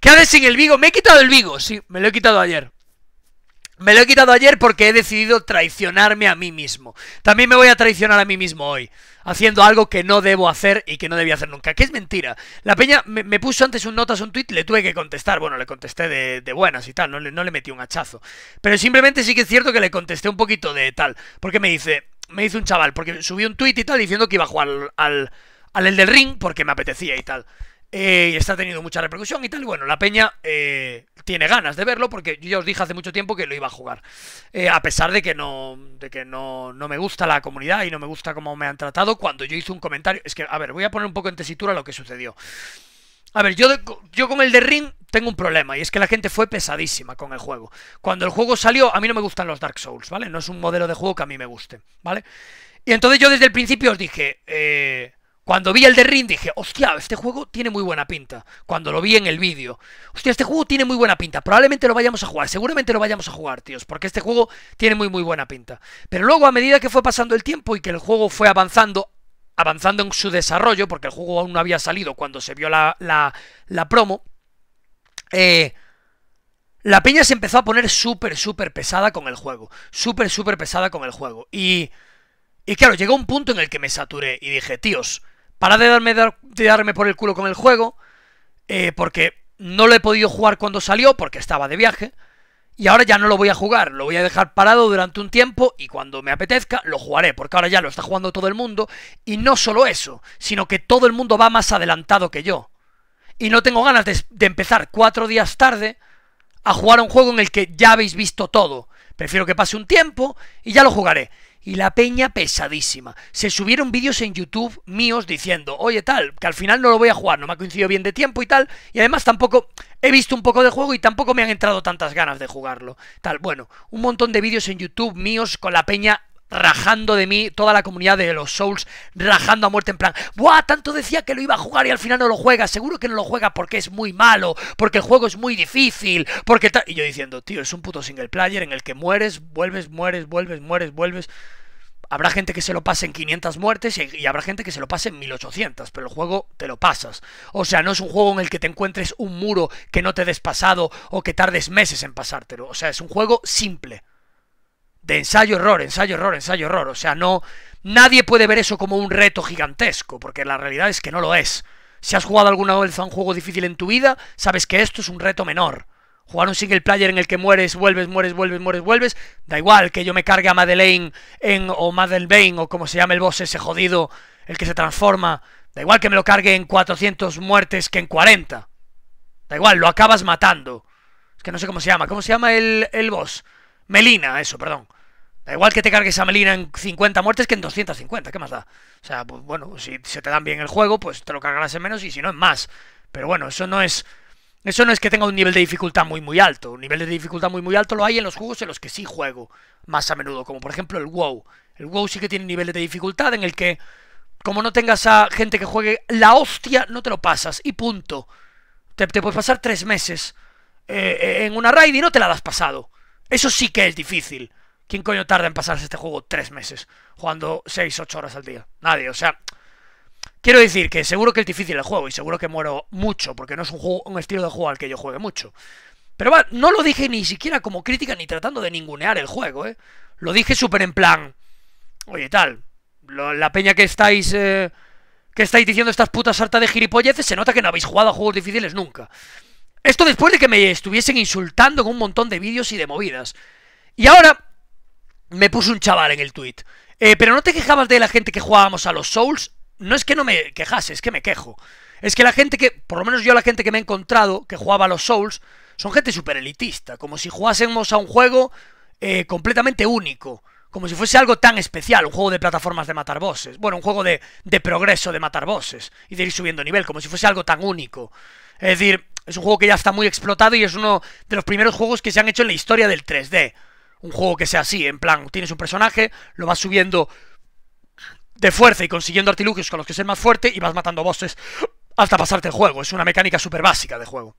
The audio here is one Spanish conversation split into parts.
¿Qué haces sin el Vigo? Me he quitado el Vigo, sí, me lo he quitado ayer. Me lo he quitado ayer porque he decidido traicionarme a mí mismo. También me voy a traicionar a mí mismo hoy, haciendo algo que no debo hacer y que no debía hacer nunca, que es mentira. La peña me, puso antes un notas, un tweet, le tuve que contestar. Bueno, le contesté de, buenas y tal, no le, metí un hachazo. Pero simplemente sí que es cierto que le contesté un poquito de tal, porque me dice, me dice un chaval, porque subí un tweet y tal diciendo que iba a jugar al, al El del Ring porque me apetecía y tal. Eh, y está teniendo mucha repercusión y tal. Bueno, la peña eh, tiene ganas de verlo porque yo ya os dije hace mucho tiempo que lo iba a jugar. Eh, a pesar de que, no, de que no, me gusta la comunidad y no me gusta cómo me han tratado cuando yo hice un comentario. Es que, a ver, voy a poner un poco en tesitura lo que sucedió. A ver, yo, yo con el de Ring tengo un problema y es que la gente fue pesadísima con el juego. Cuando el juego salió, a mí no me gustan los Dark Souls, ¿vale? No es un modelo de juego que a mí me guste, ¿vale? Y entonces yo desde el principio os dije, eh, cuando vi el de Ring dije, hostia, este juego tiene muy buena pinta. Cuando lo vi en el vídeo. Hostia, este juego tiene muy buena pinta. Probablemente lo vayamos a jugar. Seguramente lo vayamos a jugar, tíos. Porque este juego tiene muy, muy buena pinta. Pero luego, a medida que fue pasando el tiempo y que el juego fue avanzando, avanzando en su desarrollo, porque el juego aún no había salido cuando se vio la, la, la promo, eh, la peña se empezó a poner súper, súper pesada con el juego. Súper, súper pesada con el juego. Y... Y claro, llegó un punto en el que me saturé y dije, tíos, para de darme, de darme por el culo con el juego, eh, porque no lo he podido jugar cuando salió, porque estaba de viaje, y ahora ya no lo voy a jugar, lo voy a dejar parado durante un tiempo y cuando me apetezca lo jugaré, porque ahora ya lo está jugando todo el mundo, y no solo eso, sino que todo el mundo va más adelantado que yo. Y no tengo ganas de, de empezar cuatro días tarde a jugar un juego en el que ya habéis visto todo. Prefiero que pase un tiempo y ya lo jugaré y la peña pesadísima. Se subieron vídeos en YouTube míos diciendo, oye tal, que al final no lo voy a jugar, no me ha coincidido bien de tiempo y tal, y además tampoco he visto un poco de juego y tampoco me han entrado tantas ganas de jugarlo. Tal, bueno, un montón de vídeos en YouTube míos con la peña rajando de mí, toda la comunidad de los Souls rajando a muerte en plan, ¡buah! Tanto decía que lo iba a jugar y al final no lo juega, seguro que no lo juega porque es muy malo, porque el juego es muy difícil, porque Y yo diciendo, tío, es un puto single player en el que mueres, vuelves, mueres, vuelves, mueres, vuelves... Habrá gente que se lo pase en 500 muertes y, y habrá gente que se lo pase en 1800, pero el juego te lo pasas. O sea, no es un juego en el que te encuentres un muro que no te des pasado o que tardes meses en pasártelo. O sea, es un juego simple de ensayo error, ensayo error, ensayo error. O sea, no nadie puede ver eso como un reto gigantesco, porque la realidad es que no lo es. Si has jugado alguna vez a un juego difícil en tu vida, sabes que esto es un reto menor. Jugar un single player en el que mueres, vuelves, mueres, vuelves, mueres, vuelves, da igual que yo me cargue a Madeleine en o Madeleine o como se llama el boss ese jodido, el que se transforma, da igual que me lo cargue en 400 muertes que en 40. Da igual, lo acabas matando. Es que no sé cómo se llama, ¿cómo se llama el boss? Melina, eso, perdón. Da igual que te cargues a Melina en 50 muertes que en 250, ¿qué más da? O sea, pues bueno, si se te dan bien el juego, pues te lo cargarás en menos y si no, en más. Pero bueno, eso no es... Eso no es que tenga un nivel de dificultad muy muy alto. Un nivel de dificultad muy muy alto lo hay en los juegos en los que sí juego más a menudo, como por ejemplo el WoW. El WoW sí que tiene niveles de dificultad en el que, como no tengas a gente que juegue la hostia, no te lo pasas y punto. Te, puedes pasar tres meses eh, en una raid y no te la das pasado. Eso sí que es difícil. ¿Quién coño tarda en pasarse este juego tres meses? Jugando 6, 8 horas al día. Nadie, o sea. Quiero decir que seguro que es difícil el juego y seguro que muero mucho, porque no es un, un estilo de juego al que yo juegue mucho. Pero va, no lo dije ni siquiera como crítica ni tratando de ningunear el juego, ¿eh? Lo dije súper en plan. Oye, tal. la peña que estáis. Eh, que estáis diciendo estas putas harta de gilipolleces, se nota que no habéis jugado a juegos difíciles nunca. Esto después de que me estuviesen insultando en un montón de vídeos y de movidas. Y ahora, me puso un chaval en el tweet. Eh, pero no te quejabas de la gente que jugábamos a los Souls. No es que no me quejase, es que me quejo. Es que la gente que, por lo menos yo la gente que me he encontrado, que jugaba a los Souls, son gente super elitista, como si jugásemos a un juego eh, completamente único, como si fuese algo tan especial, un juego de plataformas de matar bosses, bueno, un juego de, de progreso de matar bosses y de ir subiendo nivel, como si fuese algo tan único. Es decir, es un juego que ya está muy explotado y es uno de los primeros juegos que se han hecho en la historia del 3D un juego que sea así, en plan, tienes un personaje, lo vas subiendo de fuerza y consiguiendo artilugios con los que ser más fuerte y vas matando bosses hasta pasarte el juego. Es una mecánica súper básica de juego.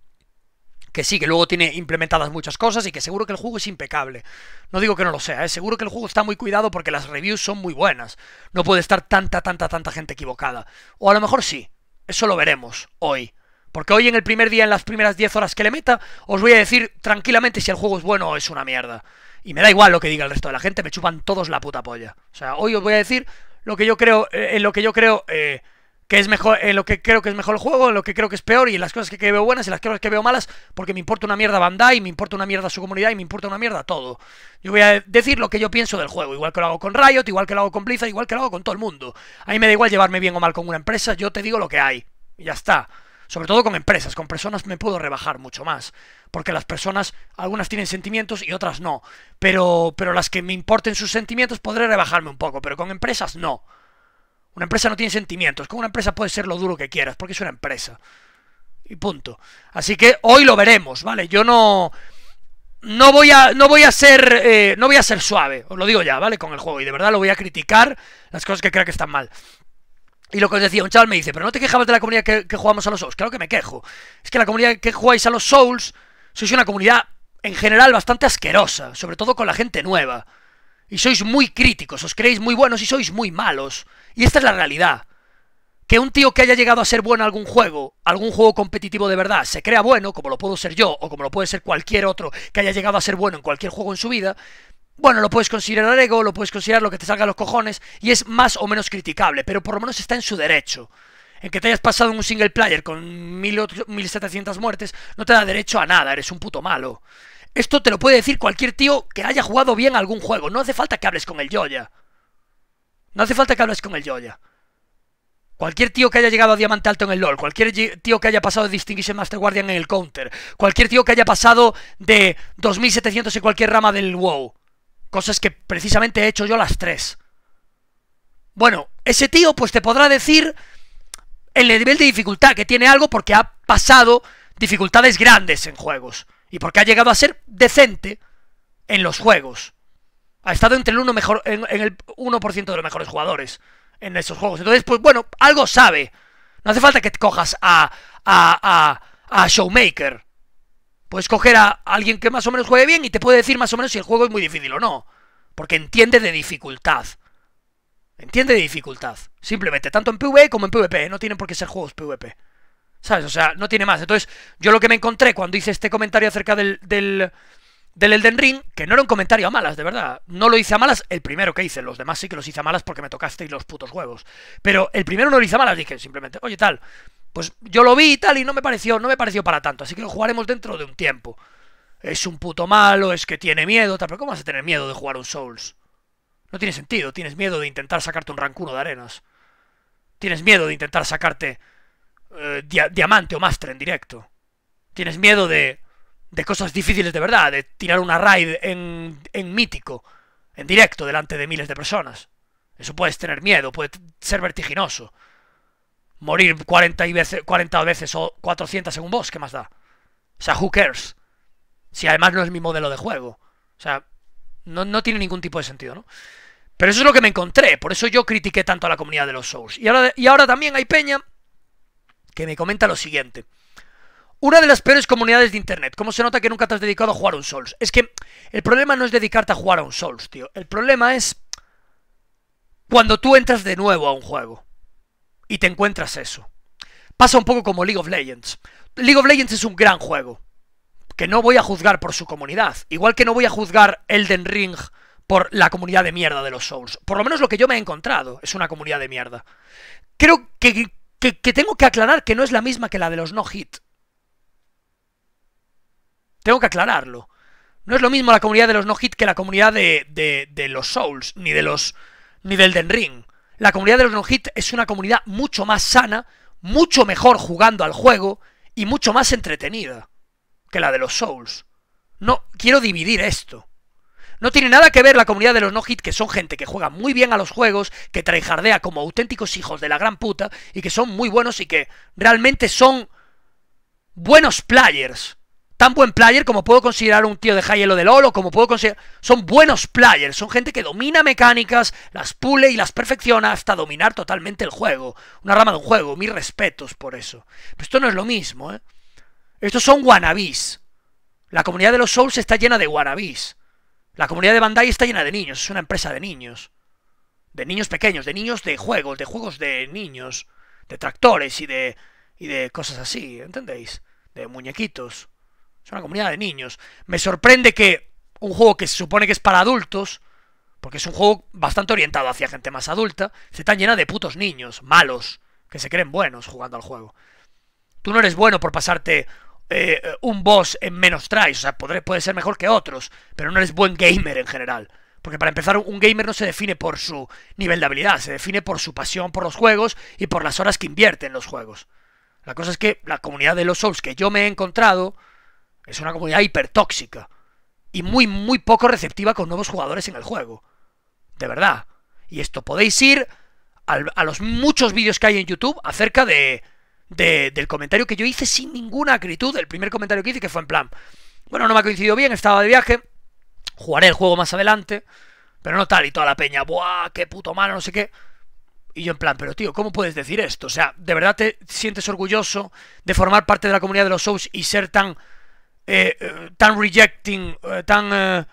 Que sí, que luego tiene implementadas muchas cosas y que seguro que el juego es impecable. No digo que no lo sea, ¿eh? seguro que el juego está muy cuidado porque las reviews son muy buenas. No puede estar tanta, tanta, tanta gente equivocada. O a lo mejor sí. Eso lo veremos hoy. Porque hoy en el primer día, en las primeras 10 horas que le meta, os voy a decir tranquilamente si el juego es bueno o es una mierda y me da igual lo que diga el resto de la gente, me chupan todos la puta polla. O sea, hoy os voy a decir lo que yo creo, eh, en lo que yo creo eh, que es mejor, en lo que creo que es mejor el juego, en lo que creo que es peor, y en las cosas que, veo buenas y las cosas que veo malas, porque me importa una mierda Bandai, me importa una mierda su comunidad y me importa una mierda todo. Yo voy a decir lo que yo pienso del juego, igual que lo hago con Riot, igual que lo hago con Blizzard, igual que lo hago con todo el mundo. A mí me da igual llevarme bien o mal con una empresa, yo te digo lo que hay. Y ya está sobre todo con empresas, con personas me puedo rebajar mucho más, porque las personas, algunas tienen sentimientos y otras no, pero, pero las que me importen sus sentimientos podré rebajarme un poco, pero con empresas no. Una empresa no tiene sentimientos, con una empresa puedes ser lo duro que quieras, porque es una empresa. Y punto. Así que hoy lo veremos, ¿vale? Yo no... No voy a, no voy a ser, eh, no voy a ser suave, os lo digo ya, ¿vale? Con el juego y de verdad lo voy a criticar las cosas que creo que están mal. Y lo que os decía, un chaval me dice, pero no te quejabas de la comunidad que, que, jugamos a los Souls. Claro que me quejo. Es que la comunidad que jugáis a los Souls, sois una comunidad en general bastante asquerosa, sobre todo con la gente nueva. Y sois muy críticos, os creéis muy buenos y sois muy malos. Y esta es la realidad. Que un tío que haya llegado a ser bueno en algún juego, algún juego competitivo de verdad, se crea bueno, como lo puedo ser yo, o como lo puede ser cualquier otro que haya llegado a ser bueno en cualquier juego en su vida, bueno, lo puedes considerar ego, lo puedes considerar lo que te salga los cojones, y es más o menos criticable, pero por lo menos está en su derecho. En que te hayas pasado en un single player con 1700 muertes, no te da derecho a nada, eres un puto malo. Esto te lo puede decir cualquier tío que haya jugado bien algún juego, no hace falta que hables con el Joya, No hace falta que hables con el Joya. Cualquier tío que haya llegado a Diamante Alto en el LoL, cualquier tío que haya pasado de Distinguished Master Guardian en el Counter, cualquier tío que haya pasado de 2700 en cualquier rama del WoW, Cosas que precisamente he hecho yo las tres. Bueno, ese tío pues te podrá decir el nivel de dificultad que tiene algo porque ha pasado dificultades grandes en juegos y porque ha llegado a ser decente en los juegos. Ha estado entre el 1 mejor en, el 1% de los mejores jugadores en esos juegos. Entonces, pues bueno, algo sabe. No hace falta que te cojas a a a, a Showmaker Puedes coger a alguien que más o menos juegue bien y te puede decir más o menos si el juego es muy difícil o no. Porque entiende de dificultad. Entiende de dificultad. Simplemente, tanto en PvE como en PvP. ¿eh? No tienen por qué ser juegos PvP. ¿Sabes? O sea, no tiene más. Entonces, yo lo que me encontré cuando hice este comentario acerca del, del, del Elden Ring, que no era un comentario a malas, de verdad. No lo hice a malas el primero que hice. Los demás sí que los hice a malas porque me tocasteis los putos huevos. Pero el primero no lo hice a malas. Dije simplemente, oye, tal. Pues yo lo vi y tal y no me pareció, no me pareció para tanto, así que lo jugaremos dentro de un tiempo. Es un puto malo, es que tiene miedo, tal, pero ¿cómo vas a tener miedo de jugar un Souls? No tiene sentido, tienes miedo de intentar sacarte un rancuno de arenas. Tienes miedo de intentar sacarte eh, diamante o Master en directo. Tienes miedo de, de cosas difíciles de verdad, de tirar una raid en, en mítico, en directo, delante de miles de personas. Eso puedes tener miedo, puede ser vertiginoso morir 40, veces, o 400 según vos, ¿qué más da? O sea, who cares? Si además no es mi modelo de juego. O sea, no, tiene ningún tipo de sentido, ¿no? Pero eso es lo que me encontré, por eso yo critiqué tanto a la comunidad de los Souls. Y ahora, y ahora también hay Peña que me comenta lo siguiente. Una de las peores comunidades de internet. ¿Cómo se nota que nunca te has dedicado a jugar a un Souls? Es que el problema no es dedicarte a jugar a un Souls, tío. El problema es cuando tú entras de nuevo a un juego y te encuentras eso. Pasa un poco como League of Legends. League of Legends es un gran juego, que no voy a juzgar por su comunidad, igual que no voy a juzgar Elden Ring por la comunidad de mierda de los Souls. Por lo menos lo que yo me he encontrado es una comunidad de mierda. Creo que, que, tengo que aclarar que no es la misma que la de los no-hit. Tengo que aclararlo. No es lo mismo la comunidad de los no-hit que la comunidad de, de, de, los Souls, ni de los. ni del Den Ring. La comunidad de los no-hit es una comunidad mucho más sana, mucho mejor jugando al juego y mucho más entretenida que la de los Souls. No, quiero dividir esto. No tiene nada que ver la comunidad de los no-hit, que son gente que juega muy bien a los juegos, que traijardea como auténticos hijos de la gran puta y que son muy buenos y que realmente son buenos players tan buen player como puedo considerar un tío de Hielo de Lolo, como puedo considerar. Son buenos players, son gente que domina mecánicas, las pule y las perfecciona hasta dominar totalmente el juego. Una rama de un juego, mis respetos por eso. Pero esto no es lo mismo, ¿eh? Estos son wannabis. La comunidad de los Souls está llena de wannabis. La comunidad de Bandai está llena de niños, es una empresa de niños. De niños pequeños, de niños de juegos, de juegos de niños, de tractores y de. y de cosas así, ¿entendéis? De muñequitos. Es una comunidad de niños. Me sorprende que un juego que se supone que es para adultos, porque es un juego bastante orientado hacia gente más adulta, se tan llena de putos niños, malos, que se creen buenos jugando al juego. Tú no eres bueno por pasarte eh, un boss en menos tries, o sea, puede ser mejor que otros, pero no eres buen gamer en general. Porque para empezar, un gamer no se define por su nivel de habilidad, se define por su pasión por los juegos y por las horas que invierte en los juegos. La cosa es que la comunidad de los Souls que yo me he encontrado es una comunidad hipertóxica y muy, muy poco receptiva con nuevos jugadores en el juego. De verdad. Y esto podéis ir a los muchos vídeos que hay en YouTube acerca de, del comentario que yo hice sin ninguna acritud. El primer comentario que hice que fue en plan, bueno, no me ha coincidido bien, estaba de viaje, jugaré el juego más adelante, pero no tal y toda la peña, ¡buah, qué puto malo, no sé qué! Y yo en plan, pero tío, ¿cómo puedes decir esto? O sea, ¿de verdad te sientes orgulloso de formar parte de la comunidad de los shows y ser tan eh, eh, tan rejecting, eh, tan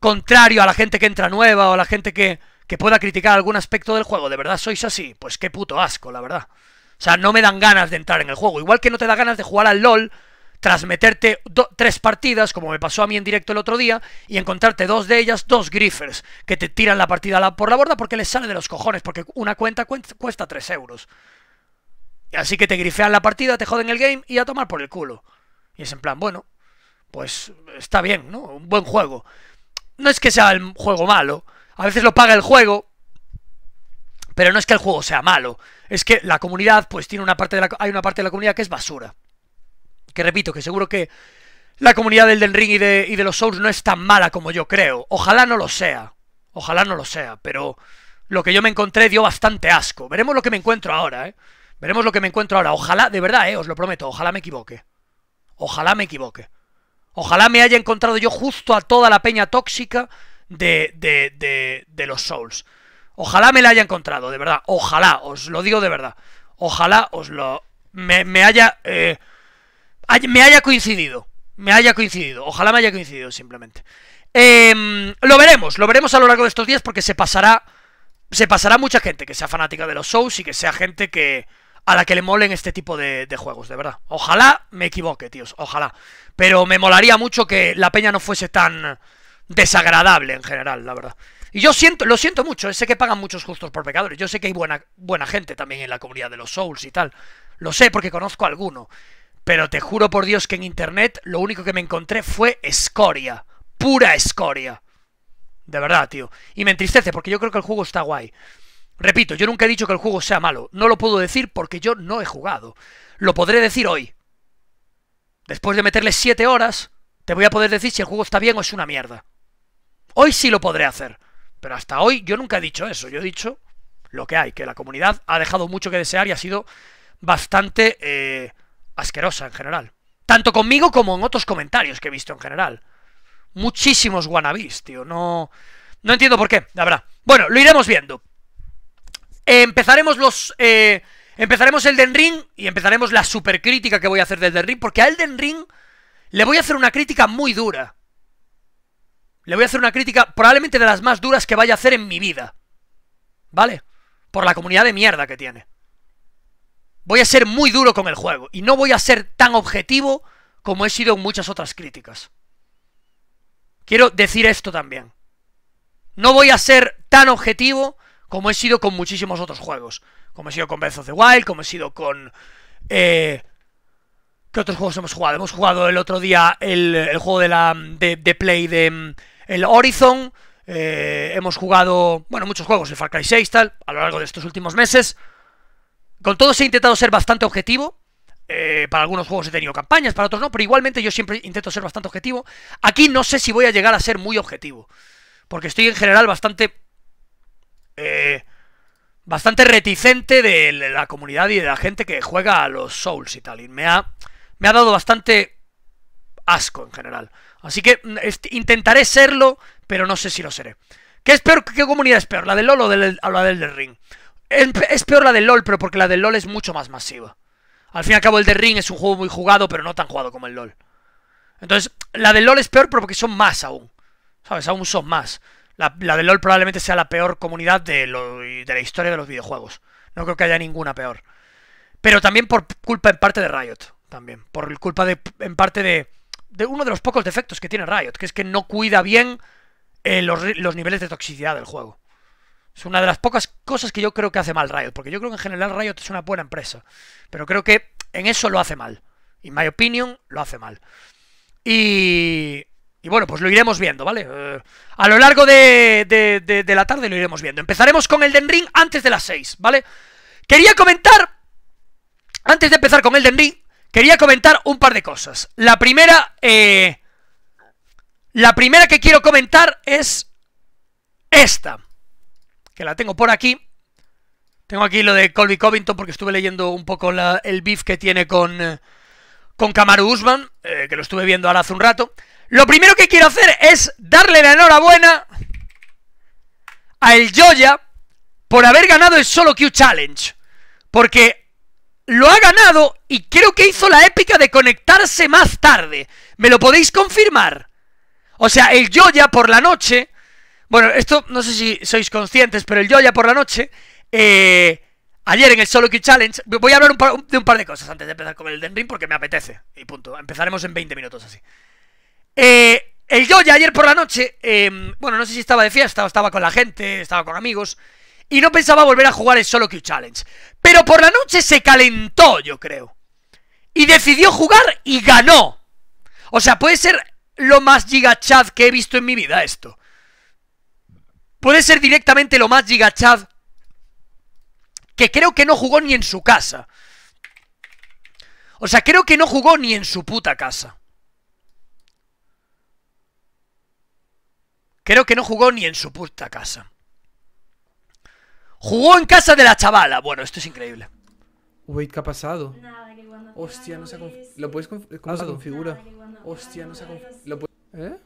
contrario a la gente que entra nueva o a la gente que, pueda criticar algún aspecto del juego. ¿De verdad sois así? Pues qué puto asco, la verdad. O sea, no me dan ganas de entrar en el juego. Igual que no te da ganas de jugar al LOL tras meterte tres partidas, como me pasó a mí en directo el otro día, y encontrarte dos de ellas, dos griffers, que te tiran la partida la por la borda porque les sale de los cojones, porque una cuenta cuesta tres euros. Así que te grifean la partida, te joden el game y a tomar por el culo. Y es en plan, bueno, pues está bien, ¿no? Un buen juego. No es que sea el juego malo, a veces lo paga el juego, pero no es que el juego sea malo, es que la comunidad, pues tiene una parte de la, hay una parte de la comunidad que es basura. Que repito, que seguro que la comunidad del Den Ring y de, y de los Souls no es tan mala como yo creo. Ojalá no lo sea, ojalá no lo sea, pero lo que yo me encontré dio bastante asco. Veremos lo que me encuentro ahora, ¿eh? Veremos lo que me encuentro ahora. Ojalá, de verdad, ¿eh? Os lo prometo, ojalá me equivoque. Ojalá me equivoque. Ojalá me haya encontrado yo justo a toda la peña tóxica de, de, de, los Souls. Ojalá me la haya encontrado, de verdad. Ojalá, os lo digo de verdad. Ojalá os lo... Me, eh, haya... me haya coincidido. Me haya coincidido. Ojalá me haya coincidido, simplemente. Em, lo veremos, lo veremos a lo largo de estos días porque se pasará... Se pasará mucha gente que sea fanática de los souls y que sea gente que a la que le molen este tipo de, juegos, de verdad. Ojalá me equivoque, tíos, ojalá. Pero me molaría mucho que la peña no fuese tan desagradable en general, la verdad. Y yo siento, lo siento mucho, eh, sé que pagan muchos justos por pecadores. Yo sé que hay buena, buena gente también en la comunidad de los Souls y tal. Lo sé porque conozco a alguno. Pero te juro por Dios que en internet lo único que me encontré fue escoria. Pura escoria. De verdad, tío. Y me entristece porque yo creo que el juego está guay. Repito, yo nunca he dicho que el juego sea malo. No lo puedo decir porque yo no he jugado. Lo podré decir hoy. Después de meterle 7 horas, te voy a poder decir si el juego está bien o es una mierda. Hoy sí lo podré hacer. Pero hasta hoy yo nunca he dicho eso. Yo he dicho lo que hay, que la comunidad ha dejado mucho que desear y ha sido bastante eh, asquerosa en general. Tanto conmigo como en otros comentarios que he visto en general. Muchísimos wannabis, tío. No, no entiendo por qué, la verdad. Bueno, lo iremos viendo empezaremos los... Eh, empezaremos Elden Ring y empezaremos la supercrítica que voy a hacer del Elden Ring, porque a Elden Ring le voy a hacer una crítica muy dura. Le voy a hacer una crítica probablemente de las más duras que vaya a hacer en mi vida. ¿Vale? Por la comunidad de mierda que tiene. Voy a ser muy duro con el juego y no voy a ser tan objetivo como he sido en muchas otras críticas. Quiero decir esto también. No voy a ser tan objetivo como he sido con muchísimos otros juegos. Como he sido con Breath of the Wild, como he sido con... Eh, ¿Qué otros juegos hemos jugado? Hemos jugado el otro día el, juego de, la, de, Play de mm, el Horizon. Eh, hemos jugado, bueno, muchos juegos, el Far Cry 6, tal, a lo largo de estos últimos meses. Con todos he intentado ser bastante objetivo. Eh, para algunos juegos he tenido campañas, para otros no, pero igualmente yo siempre intento ser bastante objetivo. Aquí no sé si voy a llegar a ser muy objetivo. Porque estoy en general bastante eh, bastante reticente de la comunidad y de la gente que juega a los Souls y tal. me ha, me ha dado bastante asco en general. Así que mm, intentaré serlo, pero no sé si lo seré. ¿Qué, es peor, qué comunidad es peor? ¿La del LOL o, la del, del Ring? Es, peor la del LOL, pero porque la del LOL es mucho más masiva. Al fin y al cabo, el The Ring es un juego muy jugado, pero no tan jugado como el LOL. Entonces, la del LOL es peor pero porque son más aún. ¿Sabes? Aún son más. La, de LOL probablemente sea la peor comunidad de, la historia de los videojuegos. No creo que haya ninguna peor. Pero también por culpa en parte de Riot. También. Por culpa de, en parte de, de uno de los pocos defectos que tiene Riot, que es que no cuida bien eh, los, niveles de toxicidad del juego. Es una de las pocas cosas que yo creo que hace mal Riot, porque yo creo que en general Riot es una buena empresa. Pero creo que en eso lo hace mal. In mi opinión, lo hace mal. Y y bueno, pues lo iremos viendo, ¿vale? Eh, a lo largo de, la tarde lo iremos viendo. Empezaremos con el Den Ring antes de las 6, ¿vale? Quería comentar, antes de empezar con el Den Ring, quería comentar un par de cosas. La primera, eh, la primera que quiero comentar es esta, que la tengo por aquí. Tengo aquí lo de Colby Covington porque estuve leyendo un poco el beef que tiene con, eh, con Kamaru Usman, que lo estuve viendo ahora hace un rato. Lo primero que quiero hacer es darle la enhorabuena a el Joya por haber ganado el Solo Q Challenge. Porque lo ha ganado y creo que hizo la épica de conectarse más tarde. ¿Me lo podéis confirmar? O sea, el Joya por la noche... Bueno, esto no sé si sois conscientes, pero el Joya por la noche... Eh, ayer en el Solo Q Challenge... Voy a hablar de un par de cosas antes de empezar con el Den Ring porque me apetece. Y punto. Empezaremos en 20 minutos así. Eh, el yo ya ayer por la noche, em, bueno, no sé si estaba de fiesta estaba con la gente, estaba con amigos, y no pensaba volver a jugar el Solo Q Challenge. Pero por la noche se calentó, yo creo. Y decidió jugar y ganó. O sea, puede ser lo más gigachad que he visto en mi vida esto. Puede ser directamente lo más gigachad que creo que no jugó ni en su casa. O sea, creo que no jugó ni en su puta casa. Creo que no jugó ni en su puta casa. Jugó en casa de la chavala. Bueno, esto es increíble. Wait, ¿qué ha pasado? Hostia, no se ha ¿Lo puedes ah, ¿Cómo se configura? Hostia, no se ha ¿Eh?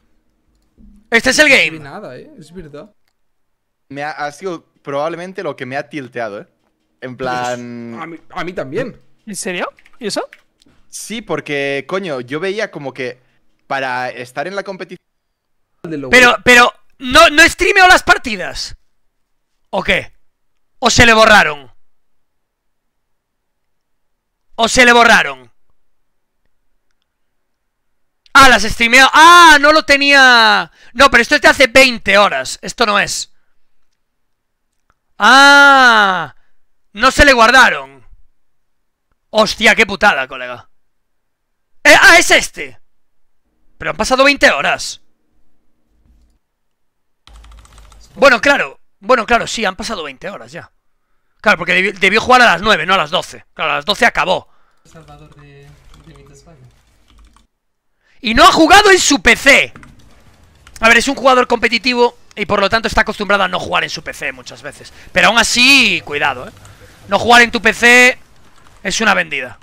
Este es el game. nada, eh. Es verdad. Me ha, sido probablemente lo que me ha tilteado, eh. En pues, plan. a mí también. ¿En serio? ¿Y eso? Sí, porque, coño, yo veía como que para estar en la competición pero, pero, ¿no, ¿no streameó las partidas? ¿O qué? ¿O se le borraron? ¿O se le borraron? Ah, las streameó. Ah, no lo tenía. No, pero esto es de hace 20 horas. Esto no es. Ah, no se le guardaron. Hostia, qué putada, colega. Eh, ah, es este. Pero han pasado 20 horas. Bueno, claro. Bueno, claro, sí, han pasado 20 horas ya. Claro, porque debió, jugar a las 9, no a las 12. Claro, a las 12 acabó. Y no ha jugado en su PC. A ver, es un jugador competitivo y por lo tanto está acostumbrado a no jugar en su PC muchas veces. Pero aún así, cuidado, ¿eh? No jugar en tu PC es una vendida.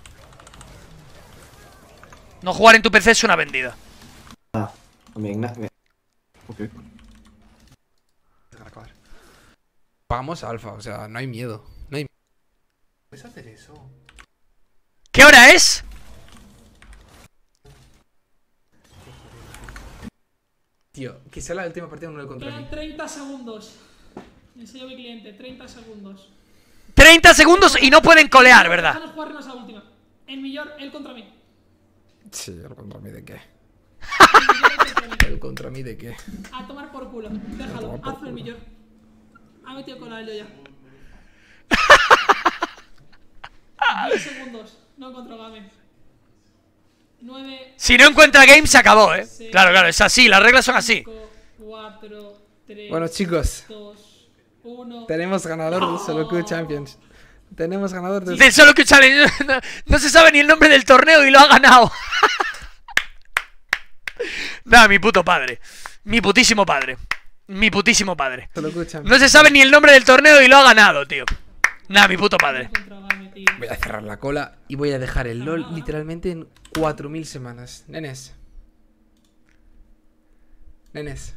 No jugar en tu PC es una vendida. Ah, Vamos, alfa, o sea, no hay miedo. ¿Puedes hacer eso? ¿Qué hora es? Tío, quizá la última partida no lo encontré 30 segundos. Enseño a mi cliente, 30 segundos. 30 segundos y no pueden colear, ¿verdad? Déjanos última. El él contra mí. Sí, el contra mí de qué. ¿El contra mí de qué? A tomar por culo. Déjalo, hazlo el millón ha ah, metido con Aldo ya. 10 segundos. No encontró Game. 9. Si no encuentra Game, se acabó, ¿eh? claro, claro, es así. Las reglas son así. 5, 4, 3. Bueno, chicos. 2, 1. Tenemos ganador de del Solo Q Champions. Tenemos ganador del, Solo Q champions! No, no, se sabe ni el nombre del torneo y lo ha ganado. Nada, mi puto padre. Mi putísimo padre mi putísimo padre. No se sabe ni el nombre del torneo y lo ha ganado, tío. Nada, mi puto padre. Voy a cerrar la cola y voy a dejar el LOL literalmente en 4.000 semanas. Nenes. Nenes.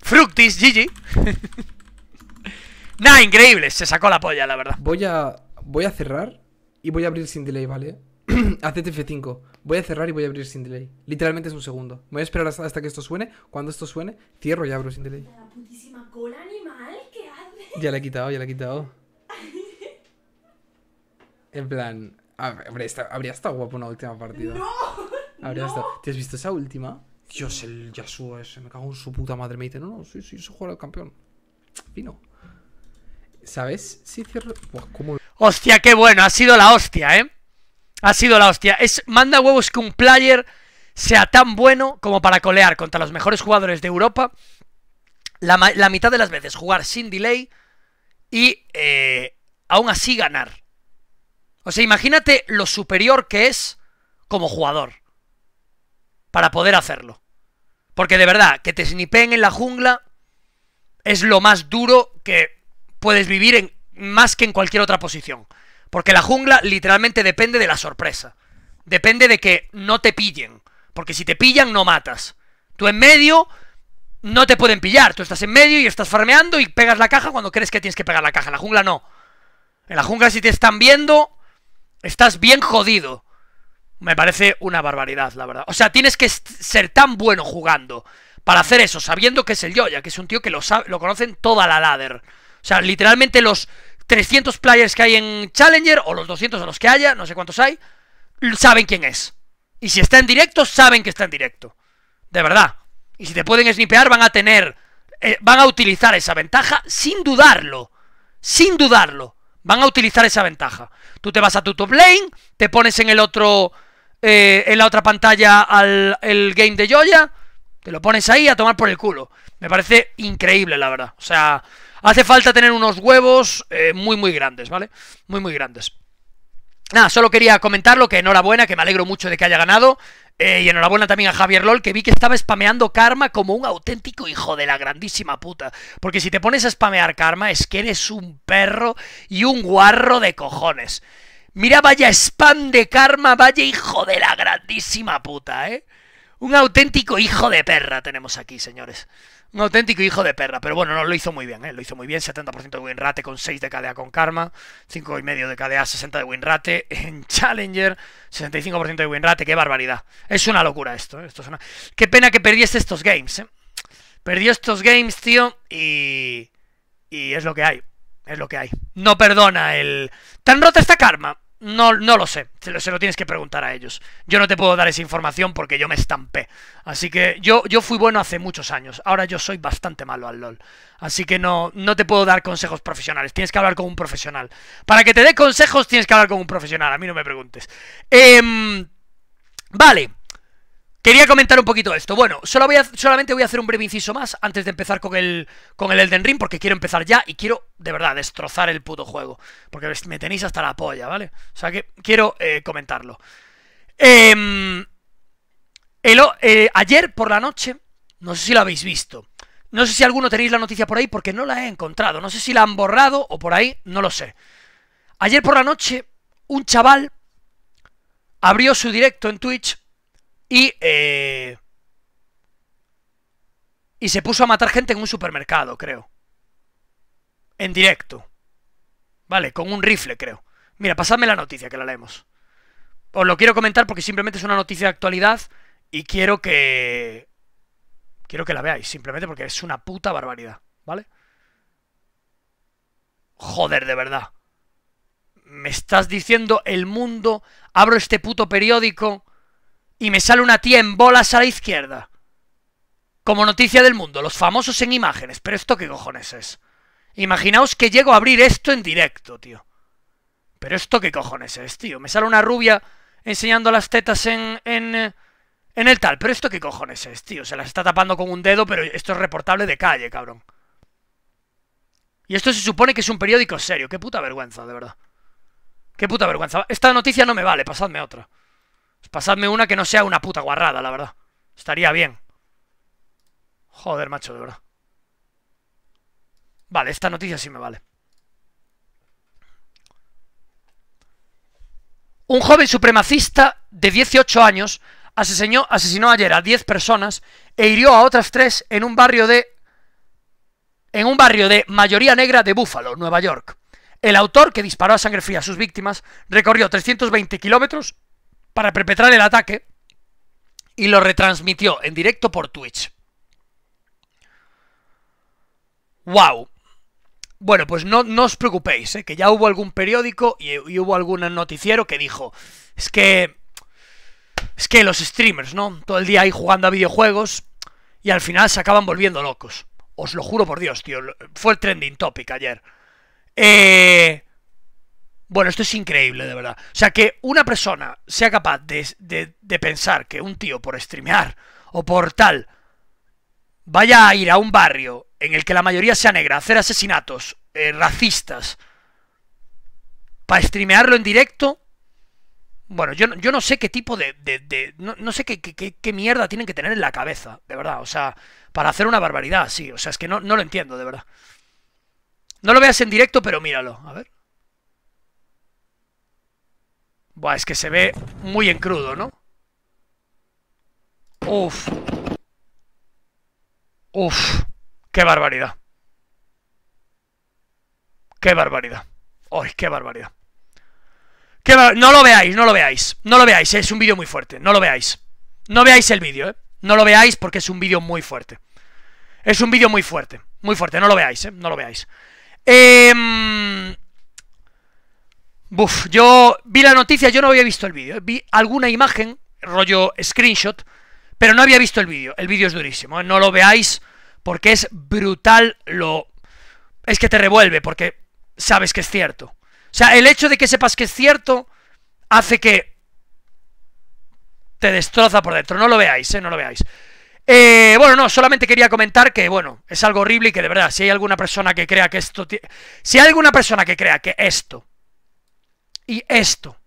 Fructis, GG. Nada, increíble. Se sacó la polla, la verdad. Voy a, voy a cerrar y voy a abrir sin delay, ¿vale? Hacete F5. Voy a cerrar y voy a abrir sin delay. Literalmente es un segundo. Voy a esperar hasta, que esto suene. Cuando esto suene, cierro y abro sin delay. La putísima cola animal, que hace? Ya la he quitado, ya la he quitado. en plan, habría estado, habría estado guapo una última partida. ¡No! Habría estado. ¿Te has visto esa última? Dios, el Yasuo ese, me cago en su puta madre. Me dice, no, no, sí, sí, se juega el campeón. Fino. ¿Sabes? Sí, cierro. Hostia, qué bueno, ha sido la hostia, ¿eh? ha sido la hostia. Es, manda huevos que un player sea tan bueno como para colear contra los mejores jugadores de Europa la, mitad de las veces, jugar sin delay y eh, aún así ganar. O sea, imagínate lo superior que es como jugador para poder hacerlo. Porque de verdad, que te snipeen en la jungla es lo más duro que puedes vivir en, más que en cualquier otra posición. Porque la jungla literalmente depende de la sorpresa. Depende de que no te pillen. Porque si te pillan, no matas. Tú en medio no te pueden pillar. Tú estás en medio y estás farmeando y pegas la caja cuando crees que tienes que pegar la caja. En la jungla no. En la jungla si te están viendo, estás bien jodido. Me parece una barbaridad, la verdad. O sea, tienes que ser tan bueno jugando para hacer eso, sabiendo que es el Yoya, que es un tío que lo, sabe, lo conocen toda la ladder. O sea, literalmente los 300 players que hay en Challenger, o los 200 o los que haya, no sé cuántos hay, saben quién es. Y si está en directo, saben que está en directo. De verdad. Y si te pueden snipear, van a tener, eh, van a utilizar esa ventaja sin dudarlo. Sin dudarlo. Van a utilizar esa ventaja. Tú te vas a tu top lane, te pones en el otro, eh, en la otra pantalla al el game de Joya, te lo pones ahí a tomar por el culo. Me parece increíble, la verdad. O sea, Hace falta tener unos huevos eh, muy, muy grandes, ¿vale? Muy, muy grandes. Nada, solo quería comentarlo, que enhorabuena, que me alegro mucho de que haya ganado. Eh, y enhorabuena también a Javier LOL, que vi que estaba spameando karma como un auténtico hijo de la grandísima puta. Porque si te pones a spamear karma es que eres un perro y un guarro de cojones. Mira, vaya spam de karma, vaya hijo de la grandísima puta, ¿eh? Un auténtico hijo de perra tenemos aquí, señores. Un auténtico hijo de perra, pero bueno, no lo hizo muy bien, ¿eh? lo hizo muy bien, 70% de winrate con 6 de KDA con Karma, 5,5 de KDA, 60 de winrate en Challenger, 65% de winrate, qué barbaridad. Es una locura esto, ¿eh? esto es una... Qué pena que perdiese estos games, ¿eh? Perdió estos games, tío, y... Y es lo que hay, es lo que hay. No perdona el... Tan rota esta Karma, no, no lo sé, se lo, tienes que preguntar a ellos. Yo no te puedo dar esa información porque yo me estampé. Así que yo, yo fui bueno hace muchos años, ahora yo soy bastante malo al LOL. Así que no, no te puedo dar consejos profesionales, tienes que hablar con un profesional. Para que te dé consejos tienes que hablar con un profesional, a mí no me preguntes. Em, vale, Quería comentar un poquito esto. Bueno, voy solamente voy a hacer un breve inciso más antes de empezar con el, con el Elden Ring, porque quiero empezar ya y quiero, de verdad, destrozar el puto juego. Porque me tenéis hasta la polla, ¿vale? O sea que quiero eh, comentarlo. Em, eh, ayer por la noche, no sé si lo habéis visto. No sé si alguno tenéis la noticia por ahí porque no la he encontrado. No sé si la han borrado o por ahí, no lo sé. Ayer por la noche, un chaval abrió su directo en Twitch y, eh, y se puso a matar gente en un supermercado, creo. En directo. Vale, con un rifle, creo. Mira, pasadme la noticia, que la leemos. Os lo quiero comentar porque simplemente es una noticia de actualidad y quiero que... Quiero que la veáis, simplemente porque es una puta barbaridad, ¿vale? Joder, de verdad. Me estás diciendo el mundo, abro este puto periódico y me sale una tía en bolas a la izquierda. Como noticia del mundo, los famosos en imágenes. Pero esto qué cojones es. Imaginaos que llego a abrir esto en directo, tío. Pero esto qué cojones es, tío. Me sale una rubia enseñando las tetas en, en, eh, el tal. Pero esto qué cojones es, tío. Se las está tapando con un dedo, pero esto es reportable de calle, cabrón. Y esto se supone que es un periódico serio. Qué puta vergüenza, de verdad. Qué puta vergüenza. Esta noticia no me vale, pasadme otra. Pasadme una que no sea una puta guarrada, la verdad. Estaría bien. Joder, macho, de verdad. Vale, esta noticia sí me vale. Un joven supremacista de 18 años asesinó, ayer a 10 personas e hirió a otras 3 en un barrio de... En un barrio de mayoría negra de Búfalo, Nueva York. El autor, que disparó a sangre fría a sus víctimas, recorrió 320 kilómetros para perpetrar el ataque y lo retransmitió en directo por Twitch. ¡Wow! Bueno, pues no, no os preocupéis, ¿eh? que ya hubo algún periódico y, y, hubo algún noticiero que dijo, es que... Es que los streamers, ¿no? Todo el día ahí jugando a videojuegos y al final se acaban volviendo locos. Os lo juro por Dios, tío. Fue el trending topic ayer. Eh, bueno, esto es increíble, de verdad. O sea, que una persona sea capaz de, pensar que un tío por streamear o por tal vaya a ir a un barrio en el que la mayoría sea negra, hacer asesinatos eh, racistas, para streamearlo en directo. Bueno, yo, yo no sé qué tipo de... no, sé qué, mierda tienen que tener en la cabeza, de verdad. O sea, para hacer una barbaridad, sí. O sea, es que no, no lo entiendo, de verdad. No lo veas en directo, pero míralo. A ver. Buah, es que se ve muy en crudo, ¿no? Uf. Uf. Qué barbaridad. Qué barbaridad. ¡Ay, qué barbaridad! que No lo veáis, no lo veáis. No lo veáis, eh, es un vídeo muy fuerte. No lo veáis. No veáis el vídeo, ¿eh? No lo veáis porque es un vídeo muy fuerte. Es un vídeo muy fuerte. Muy fuerte, no lo veáis, ¿eh? No lo veáis. Eh... Buf, yo vi la noticia, yo no había visto el vídeo. Eh. Vi alguna imagen, rollo screenshot, pero no había visto el vídeo. El vídeo es durísimo, eh. no lo veáis porque es brutal lo... Es que te revuelve porque sabes que es cierto. O sea, el hecho de que sepas que es cierto hace que te destroza por dentro. No lo veáis, ¿eh? No lo veáis. Eh, bueno, no, solamente quería comentar que, bueno, es algo horrible y que de verdad, si hay alguna persona que crea que esto... Si hay alguna persona que crea que esto y esto.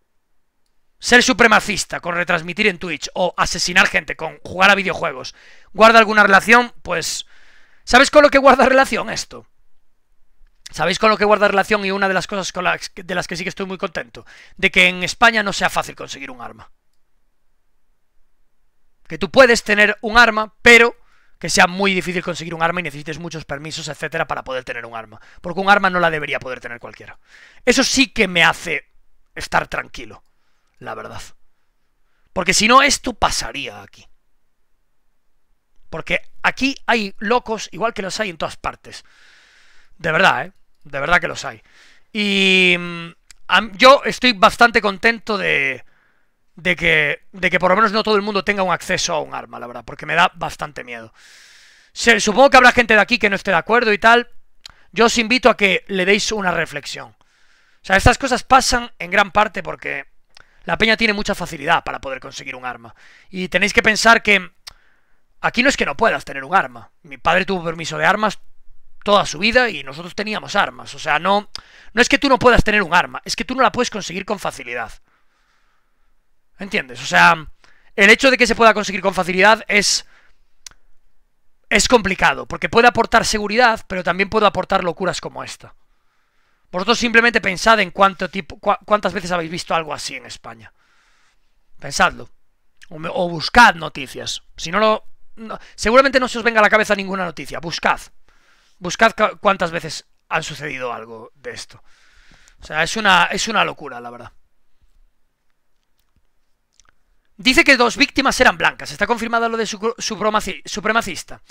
Ser supremacista con retransmitir en Twitch o asesinar gente con jugar a videojuegos. ¿Guarda alguna relación? Pues... ¿Sabes con lo que guarda relación esto? ¿Sabéis con lo que guarda relación? Y una de las cosas de las que sí que estoy muy contento. De que en España no sea fácil conseguir un arma. Que tú puedes tener un arma, pero que sea muy difícil conseguir un arma y necesites muchos permisos, etcétera, para poder tener un arma. Porque un arma no la debería poder tener cualquiera. Eso sí que me hace estar tranquilo, la verdad. Porque si no, esto pasaría aquí. Porque aquí hay locos, igual que los hay en todas partes. De verdad, ¿eh? De verdad que los hay. Y mm, yo estoy bastante contento de, de, que, de que por lo menos no todo el mundo tenga un acceso a un arma, la verdad, porque me da bastante miedo. supongo que habrá gente de aquí que no esté de acuerdo y tal. Yo os invito a que le deis una reflexión. O sea, estas cosas pasan en gran parte porque la peña tiene mucha facilidad para poder conseguir un arma. Y tenéis que pensar que aquí no es que no puedas tener un arma. Mi padre tuvo permiso de armas toda su vida y nosotros teníamos armas. O sea, no, no es que tú no puedas tener un arma, es que tú no la puedes conseguir con facilidad. ¿Entiendes? O sea, el hecho de que se pueda conseguir con facilidad es... Es complicado, porque puede aportar seguridad, pero también puede aportar locuras como esta. Vosotros simplemente pensad en cuánto tipo, cuántas veces habéis visto algo así en España. Pensadlo. O, buscad noticias. Si no lo... seguramente no se os venga a la cabeza ninguna noticia. Buscad. Buscad cuántas veces han sucedido algo de esto. O sea, es una, es una locura, la verdad. Dice que dos víctimas eran blancas. Está confirmado lo de su, su supremacista.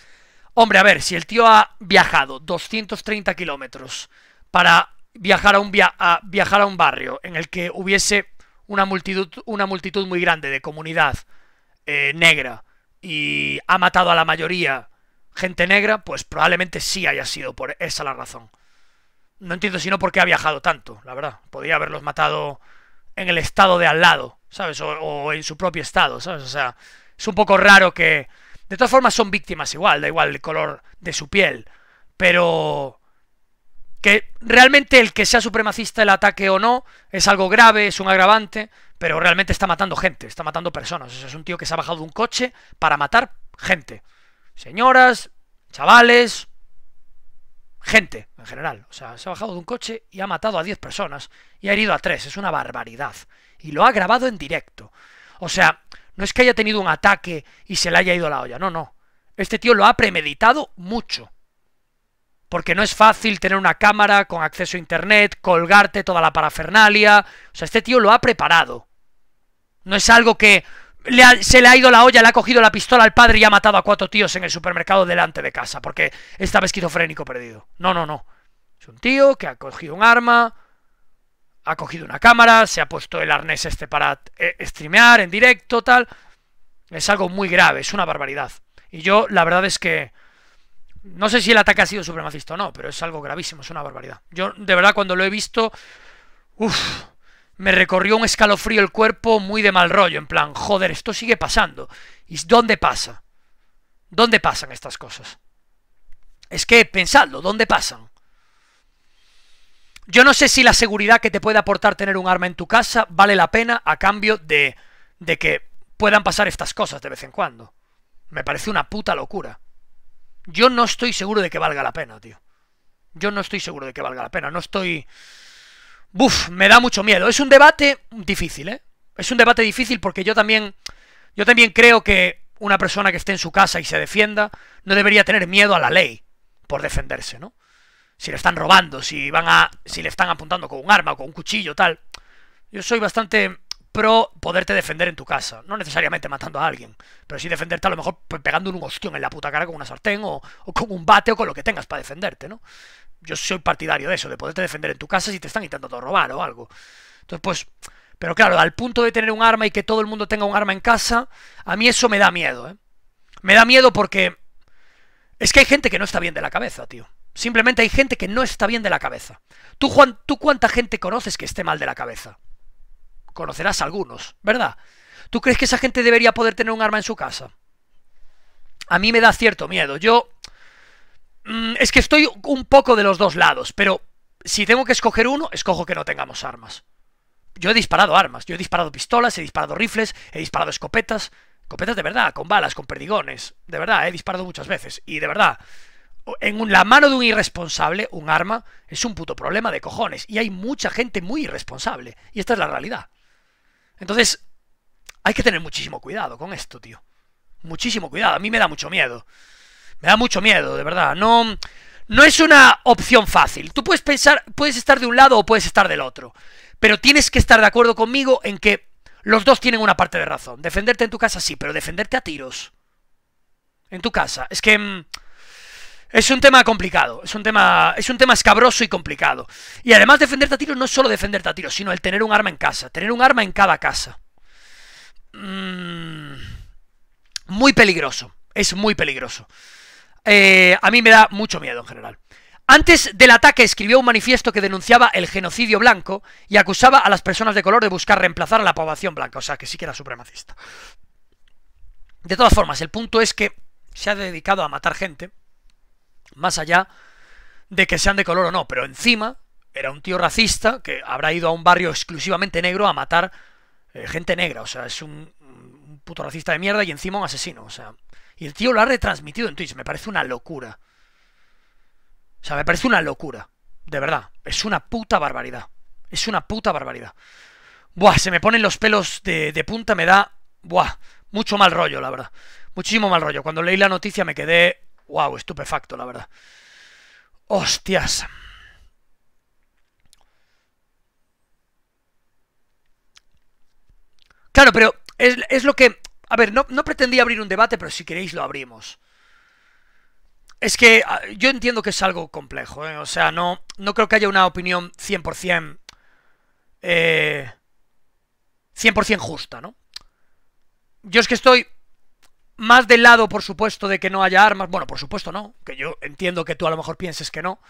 Hombre, a ver, si el tío ha viajado 230 kilómetros para viajar a un, a viajar a un barrio en el que hubiese una multitud, una multitud muy grande de comunidad eh, negra y ha matado a la mayoría gente negra, pues probablemente sí haya sido por esa la razón. No entiendo sino por qué ha viajado tanto, la verdad. Podría haberlos matado en el estado de al lado, ¿sabes? o, en su propio estado, ¿sabes? O sea, es un poco raro que... De todas formas son víctimas igual, da igual el color de su piel. Pero que realmente el que sea supremacista el ataque o no es algo grave, es un agravante, pero realmente está matando gente, está matando personas. es un tío que se ha bajado de un coche para matar gente. Señoras, chavales, gente en general. O sea, se ha bajado de un coche y ha matado a 10 personas y ha herido a 3. Es una barbaridad. Y lo ha grabado en directo. O sea, no es que haya tenido un ataque y se le haya ido la olla. No, no. Este tío lo ha premeditado mucho porque no es fácil tener una cámara con acceso a internet, colgarte toda la parafernalia. O sea, este tío lo ha preparado. No es algo que se le ha ido la olla, le ha cogido la pistola al padre y ha matado a cuatro tíos en el supermercado delante de casa, porque estaba esquizofrénico perdido. No, no, no. Es un tío que ha cogido un arma, ha cogido una cámara, se ha puesto el arnés este para eh, streamear en directo, tal. Es algo muy grave, es una barbaridad. Y yo, la verdad es que... No sé si el ataque ha sido supremacista o no, pero es algo gravísimo, es una barbaridad. Yo, de verdad, cuando lo he visto, uff, me recorrió un escalofrío el cuerpo muy de mal rollo, en plan, joder, esto sigue pasando. ¿Y dónde pasa? ¿Dónde pasan estas cosas? Es que, pensadlo, ¿dónde pasan? Yo no sé si la seguridad que te puede aportar tener un arma en tu casa vale la pena a cambio de, de que puedan pasar estas cosas de vez en cuando. Me parece una puta locura. Yo no estoy seguro de que valga la pena, tío. Yo no estoy seguro de que valga la pena. No estoy... Buf, me da mucho miedo. Es un debate difícil, ¿eh? Es un debate difícil porque yo también... Yo también creo que una persona que esté en su casa y se defienda no debería tener miedo a la ley por defenderse, ¿no? Si le están robando, si van a. si le están apuntando con un arma o con un cuchillo, tal. Yo soy bastante pero poderte defender en tu casa. No necesariamente matando a alguien, pero sí defenderte a lo mejor pegándole un hostión en la puta cara con una sartén o, con un bate o con lo que tengas para defenderte, ¿no? Yo soy partidario de eso, de poderte defender en tu casa si te están intentando robar o algo. Entonces, pues... Pero claro, al punto de tener un arma y que todo el mundo tenga un arma en casa, a mí eso me da miedo, ¿eh? Me da miedo porque... Es que hay gente que no está bien de la cabeza, tío. Simplemente hay gente que no está bien de la cabeza. Tú, Juan, ¿tú cuánta gente conoces que esté mal de la cabeza? Conocerás algunos, ¿verdad? ¿Tú crees que esa gente debería poder tener un arma en su casa? A mí me da cierto miedo. Yo... Mm, es que estoy un poco de los dos lados, pero si tengo que escoger uno, escojo que no tengamos armas. Yo he disparado armas, yo he disparado pistolas, he disparado rifles, he disparado escopetas, escopetas de verdad, con balas, con perdigones, de verdad, he disparado muchas veces, y de verdad, en la mano de un irresponsable, un arma es un puto problema de cojones, y hay mucha gente muy irresponsable, y esta es la realidad. Entonces, hay que tener muchísimo cuidado con esto, tío. Muchísimo cuidado. A mí me da mucho miedo. Me da mucho miedo, de verdad. No, no es una opción fácil. Tú puedes pensar, puedes estar de un lado o puedes estar del otro. Pero tienes que estar de acuerdo conmigo en que los dos tienen una parte de razón. Defenderte en tu casa sí, pero defenderte a tiros. En tu casa. Es que... Mm, es un tema complicado, es un tema, es un tema escabroso y complicado. Y además defenderte a tiro no es solo defenderte a tiro sino el tener un arma en casa, tener un arma en cada casa. Mm, muy peligroso, es muy peligroso. Eh, a mí me da mucho miedo en general. Antes del ataque escribió un manifiesto que denunciaba el genocidio blanco y acusaba a las personas de color de buscar reemplazar a la población blanca, o sea que sí que era supremacista. De todas formas, el punto es que se ha dedicado a matar gente más allá de que sean de color o no, pero encima era un tío racista que habrá ido a un barrio exclusivamente negro a matar eh, gente negra, o sea, es un, puto racista de mierda y encima un asesino, o sea, y el tío lo ha retransmitido en Twitch, me parece una locura. O sea, me parece una locura, de verdad, es una puta barbaridad, es una puta barbaridad. Buah, se me ponen los pelos de, de punta, me da, buah, mucho mal rollo, la verdad. Muchísimo mal rollo. Cuando leí la noticia me quedé wow, estupefacto, la verdad. Hostias. Claro, pero es, lo que... A ver, no, no pretendía abrir un debate, pero si queréis lo abrimos. Es que ah, yo entiendo que es algo complejo, ¿eh? o sea, no, no creo que haya una opinión 100%, eh, 100% justa, ¿no? Yo es que estoy más del lado, por supuesto, de que no haya armas. Bueno, por supuesto no, que yo entiendo que tú a lo mejor pienses que no.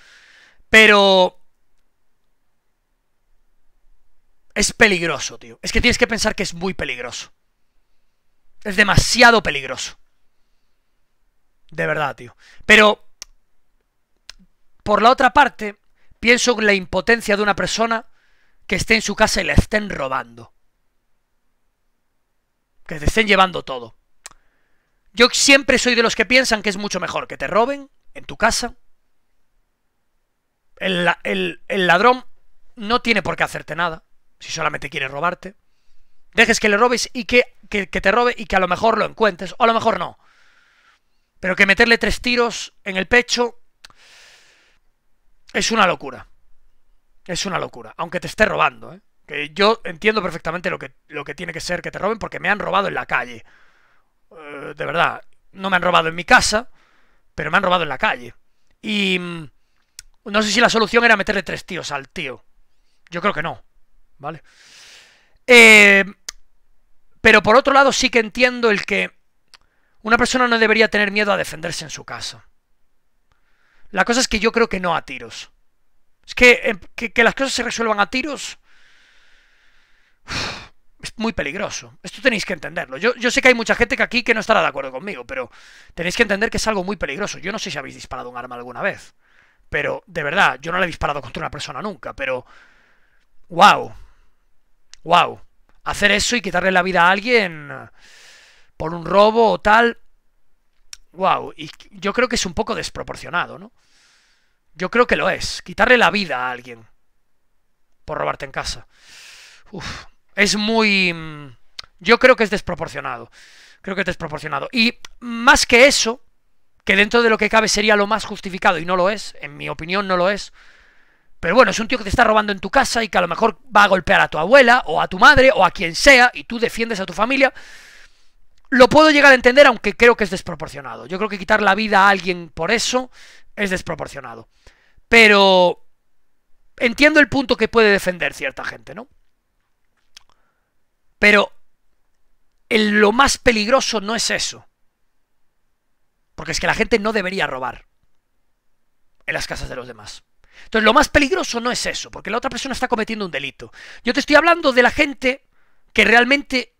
Pero... Es peligroso, tío. Es que tienes que pensar que es muy peligroso. Es demasiado peligroso. De verdad, tío. Pero... Por la otra parte, pienso en la impotencia de una persona que esté en su casa y la estén robando. Que te estén llevando todo. Yo siempre soy de los que piensan que es mucho mejor que te roben en tu casa. El, ladrón no tiene por qué hacerte nada, si solamente quiere robarte. Dejes que le robes y que, te robe y que a lo mejor lo encuentres, o a lo mejor no. Pero que meterle tres tiros en el pecho es una locura. Es una locura. Aunque te esté robando, ¿eh? Que yo entiendo perfectamente lo que, lo que tiene que ser que te roben porque me han robado en la calle. Eh, de verdad, no me han robado en mi casa, pero me han robado en la calle. Y mm, no sé si la solución era meterle tres tíos al tío. Yo creo que no, ¿vale? Eh, pero por otro lado sí que entiendo el que una persona no debería tener miedo a defenderse en su casa. La cosa es que yo creo que no a tiros. Es que, em, que, las cosas se resuelvan a tiros es muy peligroso. Esto tenéis que entenderlo. Yo, yo, sé que hay mucha gente que aquí que no estará de acuerdo conmigo, pero tenéis que entender que es algo muy peligroso. Yo no sé si habéis disparado un arma alguna vez, pero de verdad, yo no le he disparado contra una persona nunca, pero... ¡Wow! ¡Wow! Hacer eso y quitarle la vida a alguien por un robo o tal... ¡Wow! Y yo creo que es un poco desproporcionado, ¿no? Yo creo que lo es. Quitarle la vida a alguien por robarte en casa. Uf es muy... Mm, yo creo que es desproporcionado. Creo que es desproporcionado. Y más que eso, que dentro de lo que cabe sería lo más justificado, y no lo es, en mi opinión no lo es. Pero bueno, es un tío que te está robando en tu casa y que a lo mejor va a golpear a tu abuela o a tu madre o a quien sea y tú defiendes a tu familia. Lo puedo llegar a entender, aunque creo que es desproporcionado. Yo creo que quitar la vida a alguien por eso es desproporcionado. Pero entiendo el punto que puede defender cierta gente, ¿no? Pero el, lo más peligroso no es eso. Porque es que la gente no debería robar en las casas de los demás. Entonces, lo más peligroso no es eso, porque la otra persona está cometiendo un delito. Yo te estoy hablando de la gente que realmente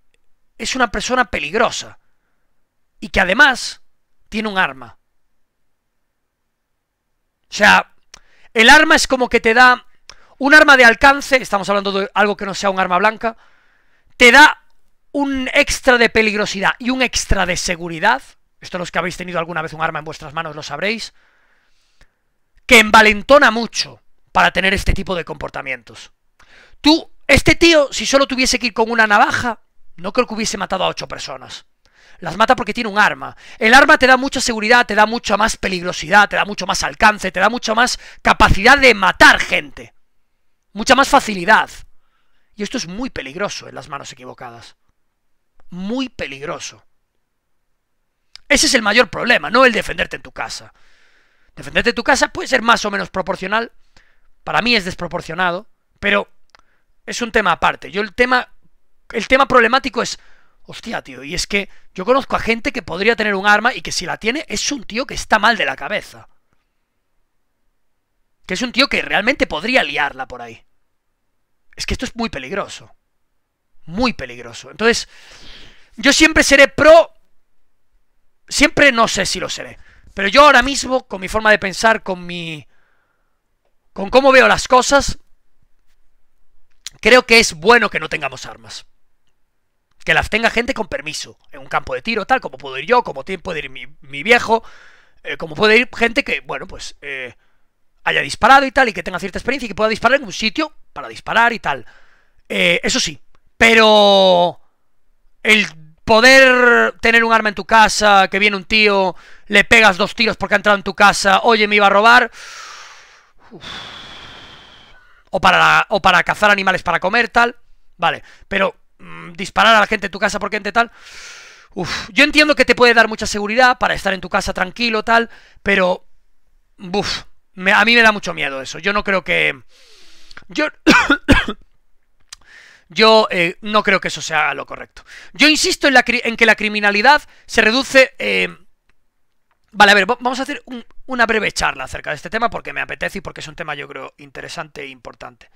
es una persona peligrosa y que además tiene un arma. O sea, el arma es como que te da un arma de alcance, estamos hablando de algo que no sea un arma blanca, te da un extra de peligrosidad y un extra de seguridad, esto los que habéis tenido alguna vez un arma en vuestras manos lo sabréis, que envalentona mucho para tener este tipo de comportamientos. Tú, este tío, si solo tuviese que ir con una navaja, no creo que hubiese matado a ocho personas. Las mata porque tiene un arma. El arma te da mucha seguridad, te da mucha más peligrosidad, te da mucho más alcance, te da mucha más capacidad de matar gente. Mucha más facilidad. Y esto es muy peligroso en las manos equivocadas. Muy peligroso. Ese es el mayor problema, no el defenderte en tu casa. Defenderte en tu casa puede ser más o menos proporcional. Para mí es desproporcionado, pero es un tema aparte. Yo el tema el tema problemático es hostia, tío, y es que yo conozco a gente que podría tener un arma y que si la tiene es un tío que está mal de la cabeza. Que es un tío que realmente podría liarla por ahí. Es que esto es muy peligroso. Muy peligroso. Entonces, yo siempre seré pro. Siempre no sé si lo seré. Pero yo ahora mismo, con mi forma de pensar, con mi. con cómo veo las cosas, creo que es bueno que no tengamos armas. Que las tenga gente con permiso. En un campo de tiro, tal, como puedo ir yo, como puede ir mi, viejo. Eh, como puede ir gente que, bueno, pues. Eh, haya disparado y tal, y que tenga cierta experiencia y que pueda disparar en un sitio para disparar y tal. Eh, eso sí, pero el poder tener un arma en tu casa, que viene un tío, le pegas dos tiros porque ha entrado en tu casa, oye, me iba a robar. O para, o para cazar animales para comer, tal. Vale, pero mm, disparar a la gente en tu casa porque gente tal. yo entiendo que te puede dar mucha seguridad para estar en tu casa tranquilo, tal, pero... Buf, a mí me da mucho miedo eso. Yo no creo que... Yo... Yo eh, no creo que eso sea lo correcto. Yo insisto en, en que la criminalidad se reduce... Eh, vale, a ver, vamos a hacer una breve charla acerca de este tema porque me apetece y porque es un tema yo creo interesante e importante.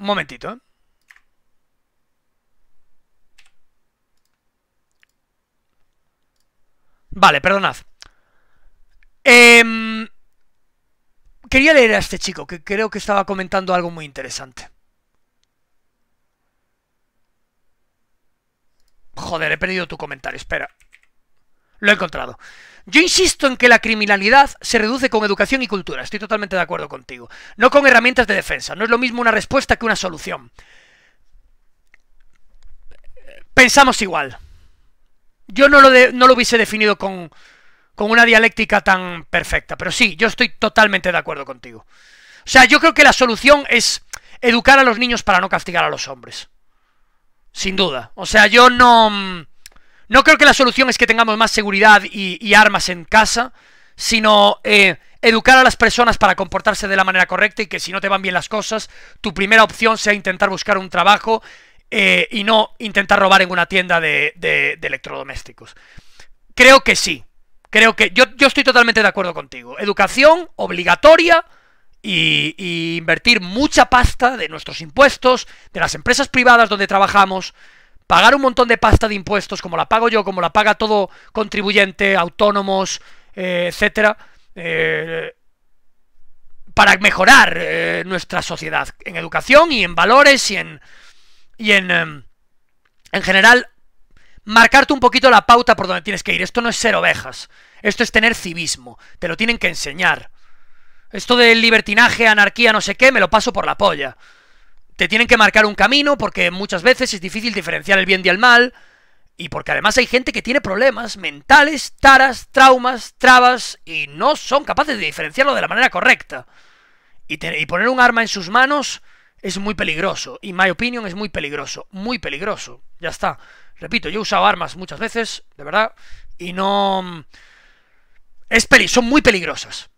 Un momentito. ¿eh? Vale, perdonad. Em, quería leer a este chico, que creo que estaba comentando algo muy interesante. Joder, he perdido tu comentario, espera. Lo he encontrado. Yo insisto en que la criminalidad se reduce con educación y cultura, estoy totalmente de acuerdo contigo, no con herramientas de defensa, no es lo mismo una respuesta que una solución. Pensamos igual. Yo no lo, no hubiese definido con, con una dialéctica tan perfecta, pero sí, yo estoy totalmente de acuerdo contigo. O sea, yo creo que la solución es educar a los niños para no castigar a los hombres. Sin duda. O sea, yo no... Mm, no creo que la solución es que tengamos más seguridad y, armas en casa, sino eh, educar a las personas para comportarse de la manera correcta y que si no te van bien las cosas, tu primera opción sea intentar buscar un trabajo eh, y no intentar robar en una tienda de, electrodomésticos. Creo que sí. Creo que yo, estoy totalmente de acuerdo contigo. Educación obligatoria e y invertir mucha pasta de nuestros impuestos, de las empresas privadas donde trabajamos, pagar un montón de pasta de impuestos, como la pago yo, como la paga todo contribuyente, autónomos, eh, etcétera, eh, para mejorar eh, nuestra sociedad en educación y en valores y en y en em, en general marcarte un poquito la pauta por donde tienes que ir. Esto no es ser ovejas, esto es tener civismo, te lo tienen que enseñar. Esto del libertinaje, anarquía, no sé qué, me lo paso por la polla te tienen que marcar un camino porque muchas veces es difícil diferenciar el bien y el mal. Y porque además hay gente que tiene problemas mentales, taras, traumas, trabas y no son capaces de diferenciarlo de la manera correcta. Y, poner un arma en sus manos es muy peligroso. Y mi opinión es muy peligroso. Muy peligroso. Ya está. Repito, yo he usado armas muchas veces, de verdad. Y no... Mm, es son muy peligrosas.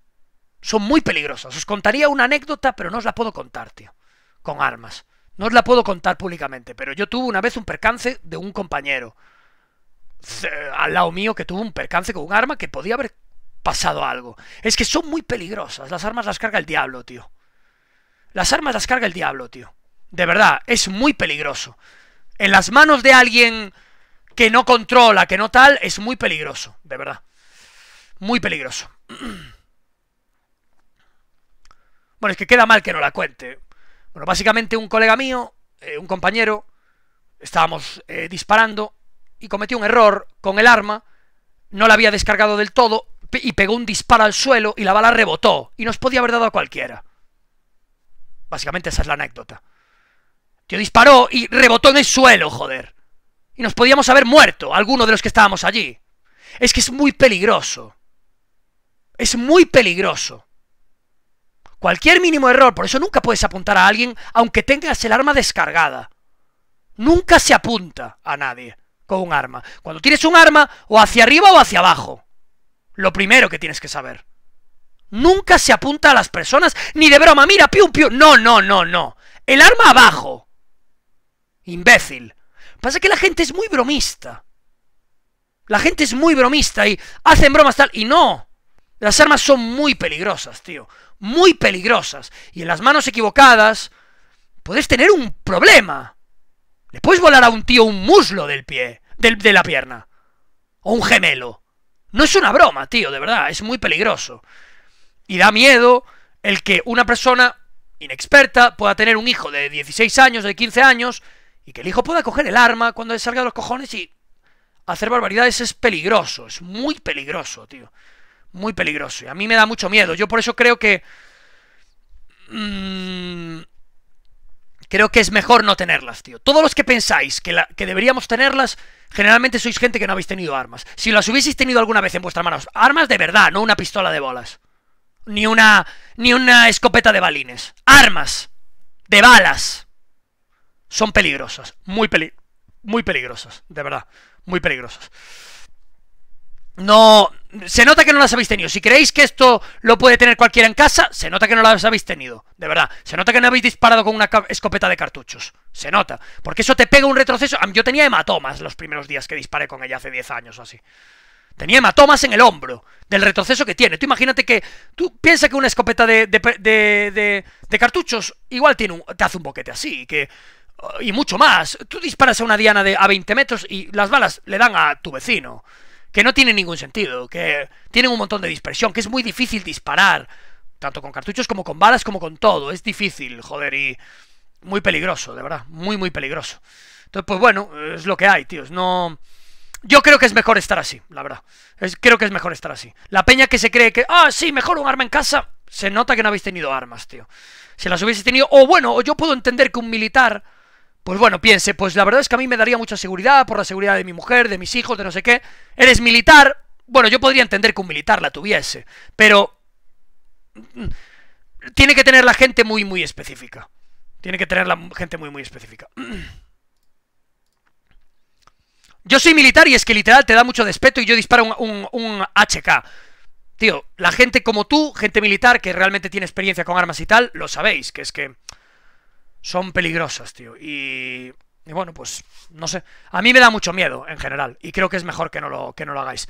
Son muy peligrosas. Os contaría una anécdota, pero no os la puedo contar, tío con armas. No os la puedo contar públicamente, pero yo tuve una vez un percance de un compañero al lado mío que tuvo un percance con un arma que podía haber pasado algo. Es que son muy peligrosas. Las armas las carga el diablo, tío. Las armas las carga el diablo, tío. De verdad, es muy peligroso. En las manos de alguien que no controla, que no tal, es muy peligroso, de verdad. Muy peligroso. Bueno, es que queda mal que no la cuente. Bueno, básicamente un colega mío, eh, un compañero, estábamos eh, disparando y cometió un error con el arma, no la había descargado del todo y pegó un disparo al suelo y la bala rebotó y nos podía haber dado a cualquiera. Básicamente esa es la anécdota. Tío disparó y rebotó en el suelo, joder. Y nos podíamos haber muerto, alguno de los que estábamos allí. Es que es muy peligroso. Es muy peligroso. Cualquier mínimo error, por eso nunca puedes apuntar a alguien aunque tengas el arma descargada. Nunca se apunta a nadie con un arma. Cuando tienes un arma, o hacia arriba o hacia abajo. Lo primero que tienes que saber. Nunca se apunta a las personas, ni de broma, mira, pium, pium. No, no, no, no. El arma abajo. Imbécil. Pasa que la gente es muy bromista. La gente es muy bromista y hacen bromas tal. Y no. Las armas son muy peligrosas, tío. Muy peligrosas. Y en las manos equivocadas, puedes tener un problema. Le puedes volar a un tío un muslo del pie, de la pierna. O un gemelo. No es una broma, tío, de verdad. Es muy peligroso. Y da miedo el que una persona inexperta pueda tener un hijo de 16 años, de 15 años, y que el hijo pueda coger el arma cuando le salga de los cojones y hacer barbaridades es peligroso, es muy peligroso, tío muy peligroso. Y a mí me da mucho miedo. Yo por eso creo que... Mm, creo que es mejor no tenerlas, tío. Todos los que pensáis que, que deberíamos tenerlas, generalmente sois gente que no habéis tenido armas. Si las hubieseis tenido alguna vez en vuestras manos, armas de verdad, no una pistola de bolas. Ni una, ni una escopeta de balines. Armas de balas son peligrosas. Muy, peli muy peligrosas, de verdad. Muy peligrosas. No, se nota que no las habéis tenido. Si creéis que esto lo puede tener cualquiera en casa, se nota que no las habéis tenido. De verdad. Se nota que no habéis disparado con una escopeta de cartuchos. Se nota. Porque eso te pega un retroceso. Yo tenía hematomas los primeros días que disparé con ella hace 10 años o así. Tenía hematomas en el hombro del retroceso que tiene. Tú imagínate que. Tú piensas que una escopeta de, cartuchos igual tiene te hace un boquete así. Que, y mucho más. Tú disparas a una diana de, a 20 metros y las balas le dan a tu vecino que no tiene ningún sentido, que tienen un montón de dispersión, que es muy difícil disparar, tanto con cartuchos como con balas, como con todo, es difícil, joder, y muy peligroso, de verdad, muy, muy peligroso. Entonces, pues bueno, es lo que hay, tíos, no... Yo creo que es mejor estar así, la verdad. creo que es mejor estar así. La peña que se cree que, ah, sí, mejor un arma en casa, se nota que no habéis tenido armas, tío. Si las hubiese tenido, o bueno, yo puedo entender que un militar pues bueno, piense, pues la verdad es que a mí me daría mucha seguridad por la seguridad de mi mujer, de mis hijos, de no sé qué. Eres militar. Bueno, yo podría entender que un militar la tuviese, pero... Mm, tiene que tener la gente muy, muy específica. Tiene que tener la gente muy, muy específica. Yo soy militar y es que literal te da mucho despeto y yo disparo un, un HK. Tío, la gente como tú, gente militar que realmente tiene experiencia con armas y tal, lo sabéis, que es que son peligrosas, tío. Y, y, bueno, pues no sé. A mí me da mucho miedo en general y creo que es mejor que no lo, que no lo hagáis.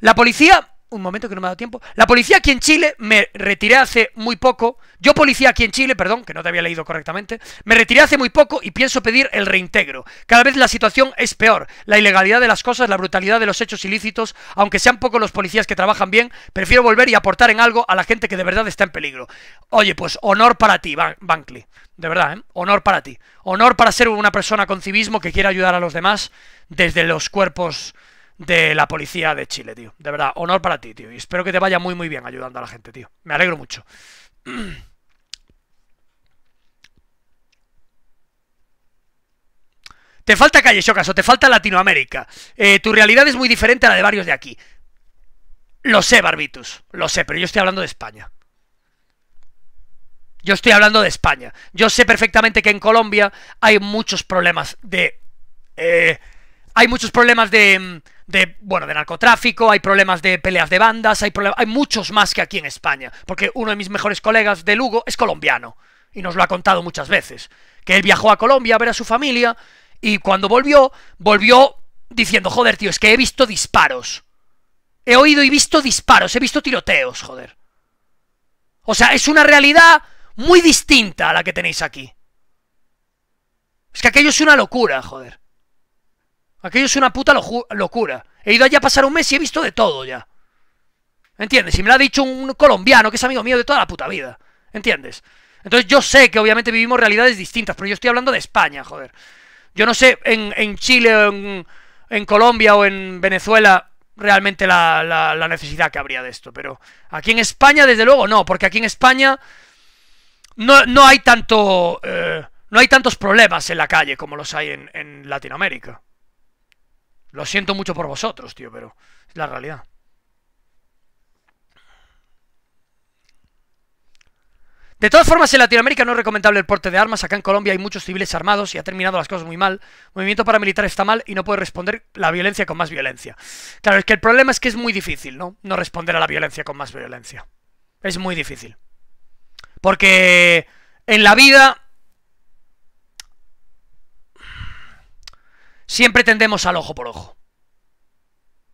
La policía un momento que no me ha dado tiempo. La policía aquí en Chile, me retiré hace muy poco. Yo policía aquí en Chile, perdón, que no te había leído correctamente. Me retiré hace muy poco y pienso pedir el reintegro. Cada vez la situación es peor. La ilegalidad de las cosas, la brutalidad de los hechos ilícitos, aunque sean pocos los policías que trabajan bien, prefiero volver y aportar en algo a la gente que de verdad está en peligro. Oye, pues honor para ti, Bankley. De verdad, ¿eh? honor para ti. Honor para ser una persona con civismo que quiera ayudar a los demás desde los cuerpos de la policía de Chile, tío. De verdad, honor para ti, tío. Y espero que te vaya muy, muy bien ayudando a la gente, tío. Me alegro mucho. Te falta calle Chocas o te falta Latinoamérica. Eh, tu realidad es muy diferente a la de varios de aquí. Lo sé, Barbitus. Lo sé, pero yo estoy hablando de España. Yo estoy hablando de España. Yo sé perfectamente que en Colombia hay muchos problemas de... Eh, hay muchos problemas de mm, de, bueno, de narcotráfico, hay problemas de peleas de bandas, hay, hay muchos más que aquí en España, porque uno de mis mejores colegas de Lugo es colombiano, y nos lo ha contado muchas veces, que él viajó a Colombia a ver a su familia, y cuando volvió, volvió diciendo, joder, tío, es que he visto disparos. He oído y visto disparos, he visto tiroteos, joder. O sea, es una realidad muy distinta a la que tenéis aquí. Es que aquello es una locura, joder. Aquello es una puta locura. He ido allá a pasar un mes y he visto de todo ya. ¿Entiendes? Y me lo ha dicho un colombiano que es amigo mío de toda la puta vida. ¿Entiendes? Entonces yo sé que obviamente vivimos realidades distintas, pero yo estoy hablando de España, joder. Yo no sé en, Chile o en, Colombia o en Venezuela realmente la, necesidad que habría de esto, pero aquí en España desde luego no, porque aquí en España no, hay tanto... Eh, no hay tantos problemas en la calle como los hay en Latinoamérica. Lo siento mucho por vosotros, tío, pero es la realidad. De todas formas, en Latinoamérica no es recomendable el porte de armas. Acá en Colombia hay muchos civiles armados y ha terminado las cosas muy mal. movimiento paramilitar está mal y no puede responder la violencia con más violencia. Claro, es que el problema es que es muy difícil, ¿no? No responder a la violencia con más violencia. Es muy difícil. Porque en la vida Siempre tendemos al ojo por ojo.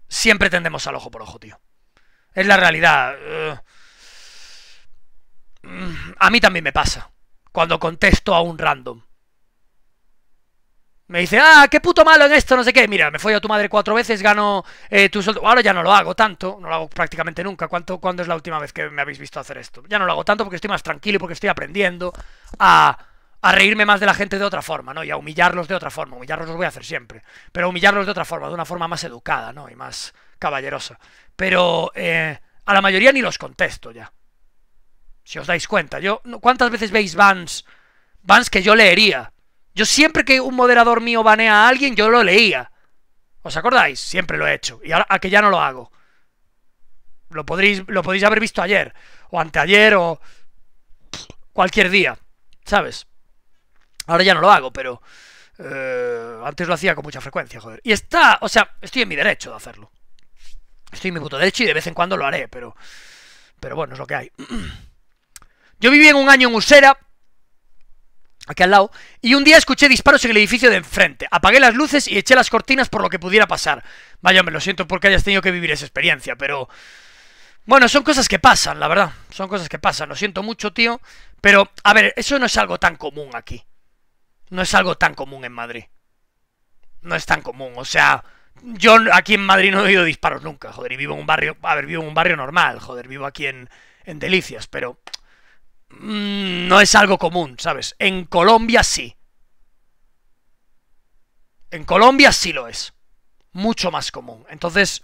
Siempre tendemos al ojo por ojo, tío. Es la realidad. Eh. Mm, a mí también me pasa. Cuando contesto a un random. Me dice, ah, qué puto malo en esto, no sé qué. Mira, me fui a tu madre cuatro veces, gano eh, tu sueldo. Ahora ya no lo hago tanto, no lo hago prácticamente nunca. ¿Cuánto, ¿Cuándo es la última vez que me habéis visto hacer esto? Ya no lo hago tanto porque estoy más tranquilo y porque estoy aprendiendo a a reírme más de la gente de otra forma, ¿no? Y a humillarlos de otra forma. Humillarlos los voy a hacer siempre. Pero humillarlos de otra forma, de una forma más educada, ¿no? Y más caballerosa. Pero eh, a la mayoría ni los contesto ya. Si os dais cuenta. Yo, ¿Cuántas veces veis bans? Bans que yo leería. Yo siempre que un moderador mío banea a alguien, yo lo leía. ¿Os acordáis? Siempre lo he hecho. Y ahora que ya no lo hago. Lo podréis, lo podéis haber visto ayer. O anteayer o cualquier día. ¿Sabes? Ahora ya no lo hago, pero eh, antes lo hacía con mucha frecuencia, joder. Y está, o sea, estoy en mi derecho de hacerlo. Estoy en mi puto derecho y de vez en cuando lo haré, pero, pero bueno, es lo que hay. Yo viví en un año en Usera, aquí al lado, y un día escuché disparos en el edificio de enfrente. Apagué las luces y eché las cortinas por lo que pudiera pasar. Vaya, me lo siento porque hayas tenido que vivir esa experiencia, pero... Bueno, son cosas que pasan, la verdad. Son cosas que pasan. Lo siento mucho, tío. Pero, a ver, eso no es algo tan común aquí no es algo tan común en Madrid. No es tan común, o sea, yo aquí en Madrid no he oído disparos nunca, joder, y vivo en un barrio, a ver, vivo en un barrio normal, joder, vivo aquí en, en Delicias, pero mm, no es algo común, ¿sabes? En Colombia sí. En Colombia sí lo es. Mucho más común. Entonces,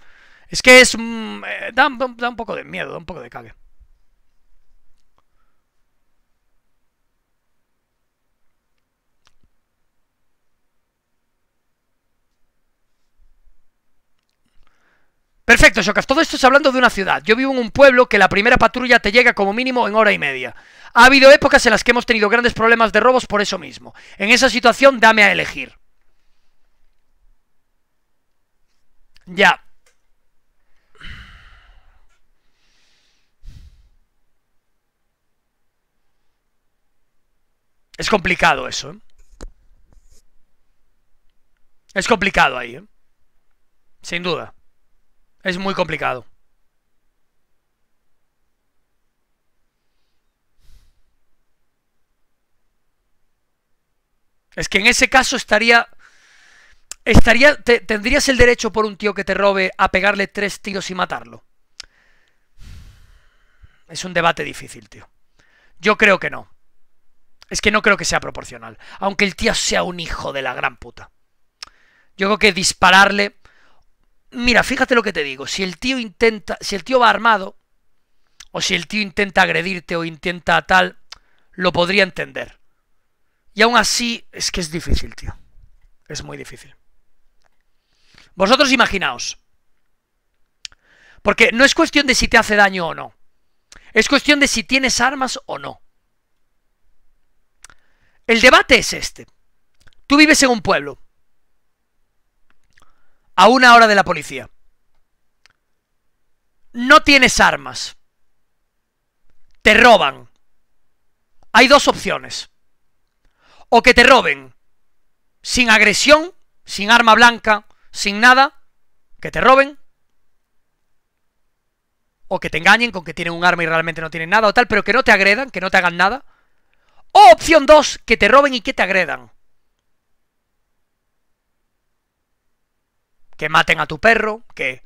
es que es... Mm, eh, da, da, un poco de miedo, da un poco de cague. Perfecto, Shokas, Todo esto es hablando de una ciudad. Yo vivo en un pueblo que la primera patrulla te llega como mínimo en hora y media. Ha habido épocas en las que hemos tenido grandes problemas de robos por eso mismo. En esa situación, dame a elegir. Ya. Es complicado eso, ¿eh? Es complicado ahí, ¿eh? Sin duda. Es muy complicado. Es que en ese caso estaría. Estaría. tendrías el derecho por un tío que te robe a pegarle tres tiros y matarlo. Es un debate difícil, tío. Yo creo que no. Es que no creo que sea proporcional. Aunque el tío sea un hijo de la gran puta. Yo creo que dispararle. Mira, fíjate lo que te digo. Si el tío intenta, si el tío va armado, o si el tío intenta agredirte o intenta tal, lo podría entender. Y aún así, es que es difícil, tío. Es muy difícil. Vosotros imaginaos. Porque no es cuestión de si te hace daño o no. Es cuestión de si tienes armas o no. El debate es este. Tú vives en un pueblo a una hora de la policía. No tienes armas. Te roban. Hay dos opciones. O que te roben sin agresión, sin arma blanca, sin nada, que te roben. O que te engañen con que tienen un arma y realmente no tienen nada o tal, pero que no te agredan, que no te hagan nada. O opción dos, que te roben y que te agredan. que maten a tu perro, que,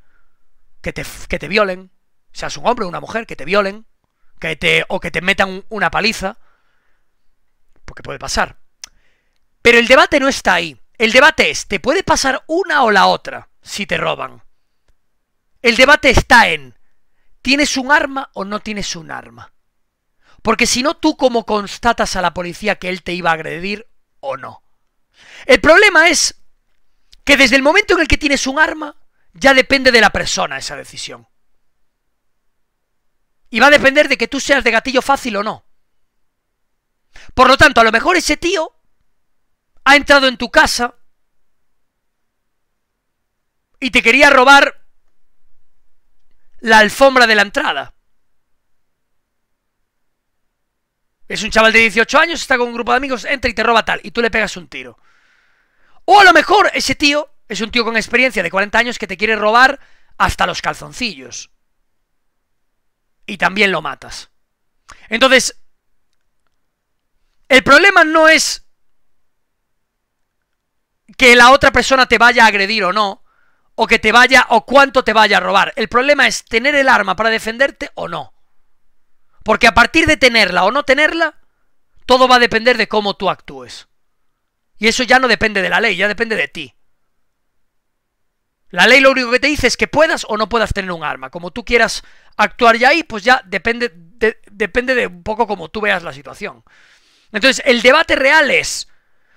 te, que te violen, seas un hombre o una mujer, que te violen, que te, o que te metan una paliza, porque puede pasar. Pero el debate no está ahí. El debate es, ¿te puede pasar una o la otra si te roban? El debate está en, ¿tienes un arma o no tienes un arma? Porque si no, tú como constatas a la policía que él te iba a agredir o no. El problema es que desde el momento en el que tienes un arma, ya depende de la persona esa decisión. Y va a depender de que tú seas de gatillo fácil o no. Por lo tanto, a lo mejor ese tío ha entrado en tu casa y te quería robar la alfombra de la entrada. Es un chaval de 18 años, está con un grupo de amigos, entra y te roba tal, y tú le pegas un tiro. O a lo mejor ese tío es un tío con experiencia de 40 años que te quiere robar hasta los calzoncillos. Y también lo matas. Entonces, el problema no es que la otra persona te vaya a agredir o no, o que te vaya o cuánto te vaya a robar. El problema es tener el arma para defenderte o no. Porque a partir de tenerla o no tenerla, todo va a depender de cómo tú actúes. Y eso ya no depende de la ley, ya depende de ti. La ley lo único que te dice es que puedas o no puedas tener un arma. Como tú quieras actuar ya ahí, pues ya depende de, depende de un poco como tú veas la situación. Entonces, el debate real es,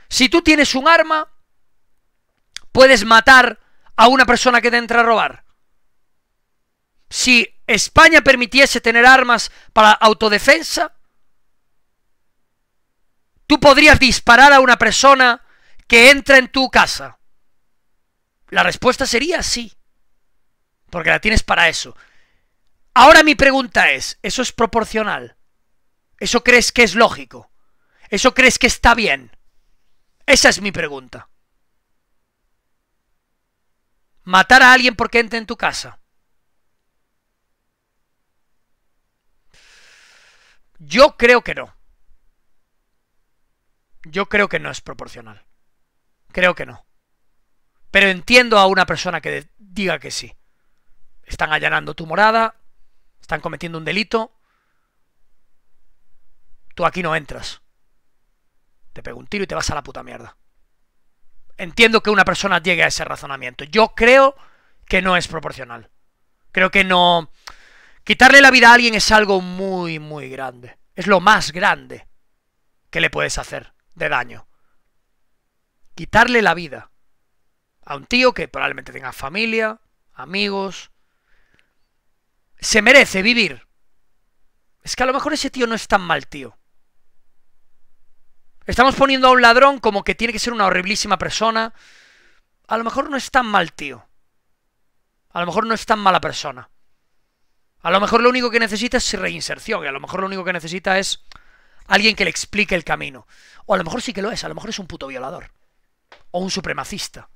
si tú tienes un arma, puedes matar a una persona que te entra a robar. Si España permitiese tener armas para autodefensa, Tú podrías disparar a una persona que entra en tu casa. La respuesta sería sí, porque la tienes para eso. Ahora mi pregunta es, ¿eso es proporcional? ¿Eso crees que es lógico? ¿Eso crees que está bien? Esa es mi pregunta. Matar a alguien porque entra en tu casa. Yo creo que no. Yo creo que no es proporcional. Creo que no. Pero entiendo a una persona que diga que sí. Están allanando tu morada, están cometiendo un delito. Tú aquí no entras. Te pego un tiro y te vas a la puta mierda. Entiendo que una persona llegue a ese razonamiento. Yo creo que no es proporcional. Creo que no... Quitarle la vida a alguien es algo muy, muy grande. Es lo más grande que le puedes hacer de daño. Quitarle la vida a un tío que probablemente tenga familia, amigos. Se merece vivir. Es que a lo mejor ese tío no es tan mal tío. Estamos poniendo a un ladrón como que tiene que ser una horriblísima persona. A lo mejor no es tan mal tío. A lo mejor no es tan mala persona. A lo mejor lo único que necesita es reinserción. Y a lo mejor lo único que necesita es alguien que le explique el camino. O a lo mejor sí que lo es, a lo mejor es un puto violador. O un supremacista.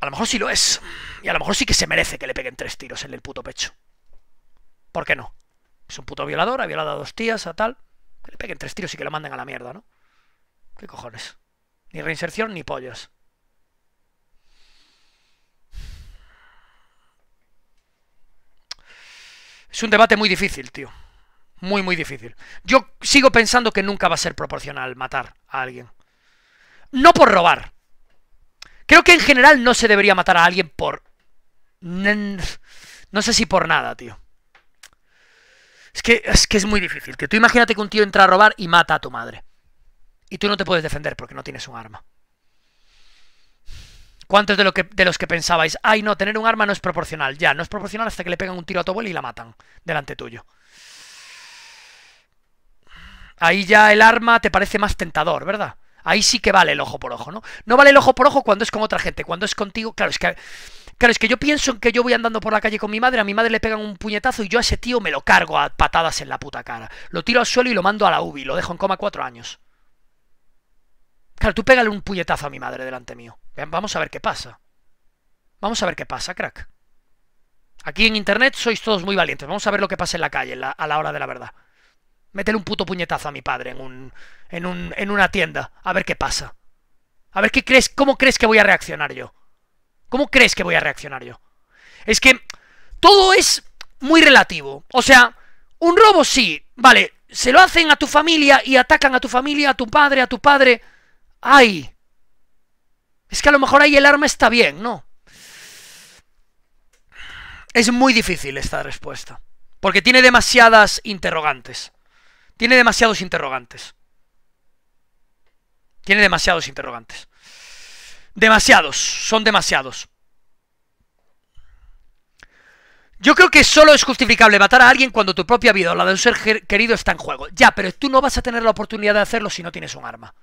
A lo mejor sí lo es. Y a lo mejor sí que se merece que le peguen tres tiros en el puto pecho. ¿Por qué no? Es un puto violador, ha violado a dos tías, a tal. Que le peguen tres tiros y que lo manden a la mierda, ¿no? ¿Qué cojones? Ni reinserción ni pollas. Es un debate muy difícil, tío. Muy, muy difícil. Yo sigo pensando que nunca va a ser proporcional matar a alguien. No por robar. Creo que en general no se debería matar a alguien por... No sé si por nada, tío. Es que, es que es muy difícil. Que tú imagínate que un tío entra a robar y mata a tu madre. Y tú no te puedes defender porque no tienes un arma. ¿Cuántos de, que, de, los que pensabais, ay no, tener un arma no es proporcional? Ya, no es proporcional hasta que le pegan un tiro a tu abuela y la matan delante tuyo. Ahí ya el arma te parece más tentador, ¿verdad? Ahí sí que vale el ojo por ojo, ¿no? No vale el ojo por ojo cuando es con otra gente, cuando es contigo, claro, es que claro, que yo pienso en que yo voy andando por la calle con mi madre, a mi madre le pegan un puñetazo y yo a ese tío me lo cargo a patadas en la puta cara. Lo tiro al suelo y lo mando a la UBI, lo dejo en coma cuatro años. Claro, tú pégale un puñetazo a mi madre delante mío. Vamos a ver qué pasa. Vamos a ver qué pasa, crack. Aquí en internet sois todos muy valientes. Vamos a ver lo que pasa en la calle a la hora de la verdad. Métele un puto puñetazo a mi padre en, un, en, un, en una tienda. A ver qué pasa. A ver qué crees, cómo crees que voy a reaccionar yo. ¿Cómo crees que voy a reaccionar yo? Es que todo es muy relativo. O sea, un robo sí, vale, se lo hacen a tu familia y atacan a tu familia, a tu padre, a tu padre. ¡Ay! Es que a lo mejor ahí el arma está bien, ¿no? Es muy difícil esta respuesta. Porque tiene demasiadas interrogantes. Tiene demasiados interrogantes. Tiene demasiados interrogantes. Demasiados, son demasiados. Yo creo que solo es justificable matar a alguien cuando tu propia vida o la de un ser querido está en juego. Ya, pero tú no vas a tener la oportunidad de hacerlo si no tienes un arma.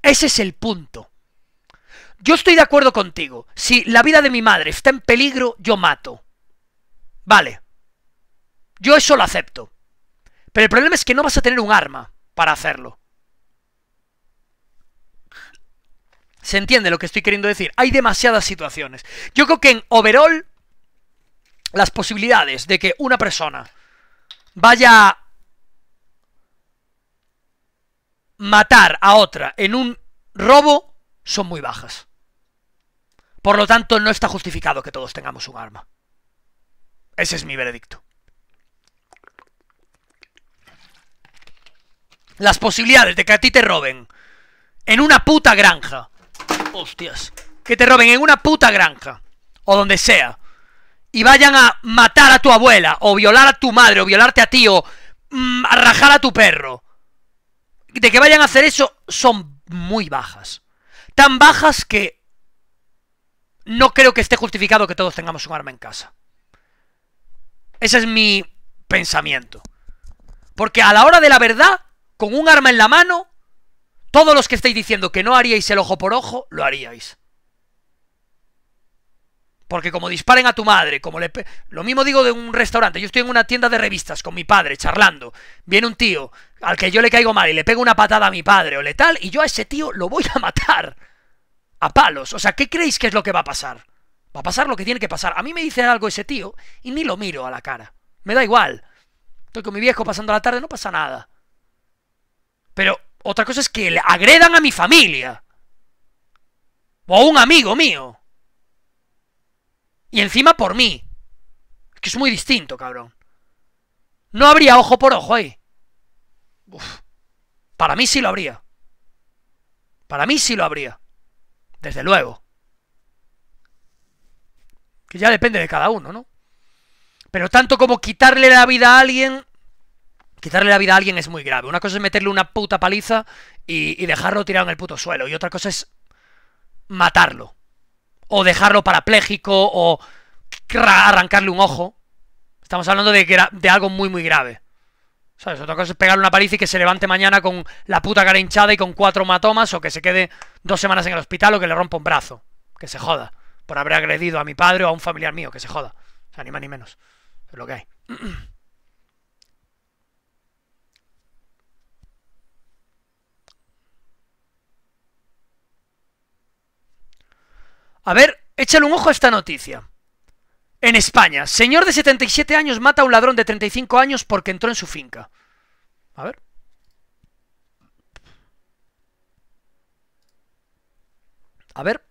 Ese es el punto. Yo estoy de acuerdo contigo. Si la vida de mi madre está en peligro, yo mato. Vale. Yo eso lo acepto. Pero el problema es que no vas a tener un arma para hacerlo. ¿Se entiende lo que estoy queriendo decir? Hay demasiadas situaciones. Yo creo que en overall, las posibilidades de que una persona vaya a matar a otra en un robo son muy bajas. Por lo tanto, no está justificado que todos tengamos un arma. Ese es mi veredicto. las posibilidades de que a ti te roben en una puta granja. Hostias. Que te roben en una puta granja. O donde sea. Y vayan a matar a tu abuela. O violar a tu madre. O violarte a ti. O mm, rajar a tu perro. De que vayan a hacer eso son muy bajas. Tan bajas que... No creo que esté justificado que todos tengamos un arma en casa. Ese es mi pensamiento. Porque a la hora de la verdad, con un arma en la mano, todos los que estáis diciendo que no haríais el ojo por ojo, lo haríais. Porque como disparen a tu madre, como le... Lo mismo digo de un restaurante. Yo estoy en una tienda de revistas con mi padre, charlando. Viene un tío al que yo le caigo mal y le pego una patada a mi padre o le tal, y yo a ese tío lo voy a matar. A palos. O sea, ¿qué creéis que es lo que va a pasar? Va a pasar lo que tiene que pasar. A mí me dice algo ese tío y ni lo miro a la cara. Me da igual. Estoy con mi viejo pasando la tarde, no pasa nada. Pero otra cosa es que le agredan a mi familia. O a un amigo mío. Y encima por mí. Es que es muy distinto, cabrón. No habría ojo por ojo ahí. Para mí sí lo habría. Para mí sí lo habría. Desde luego. Que ya depende de cada uno, ¿no? Pero tanto como quitarle la vida a alguien, quitarle la vida a alguien es muy grave. Una cosa es meterle una puta paliza y, dejarlo tirado en el puto suelo. Y otra cosa es matarlo. O dejarlo parapléjico o arrancarle un ojo. Estamos hablando de, de algo muy, muy grave. ¿Sabes? Otra cosa es pegarle una paliza y que se levante mañana con la puta cara hinchada y con cuatro matomas o que se quede dos semanas en el hospital o que le rompa un brazo. Que se joda. Por haber agredido a mi padre o a un familiar mío. Que se joda. O sea, ni más ni menos. Es lo que hay. A ver, échale un ojo a esta noticia. En España, señor de 77 años mata a un ladrón de 35 años porque entró en su finca. A ver. A ver.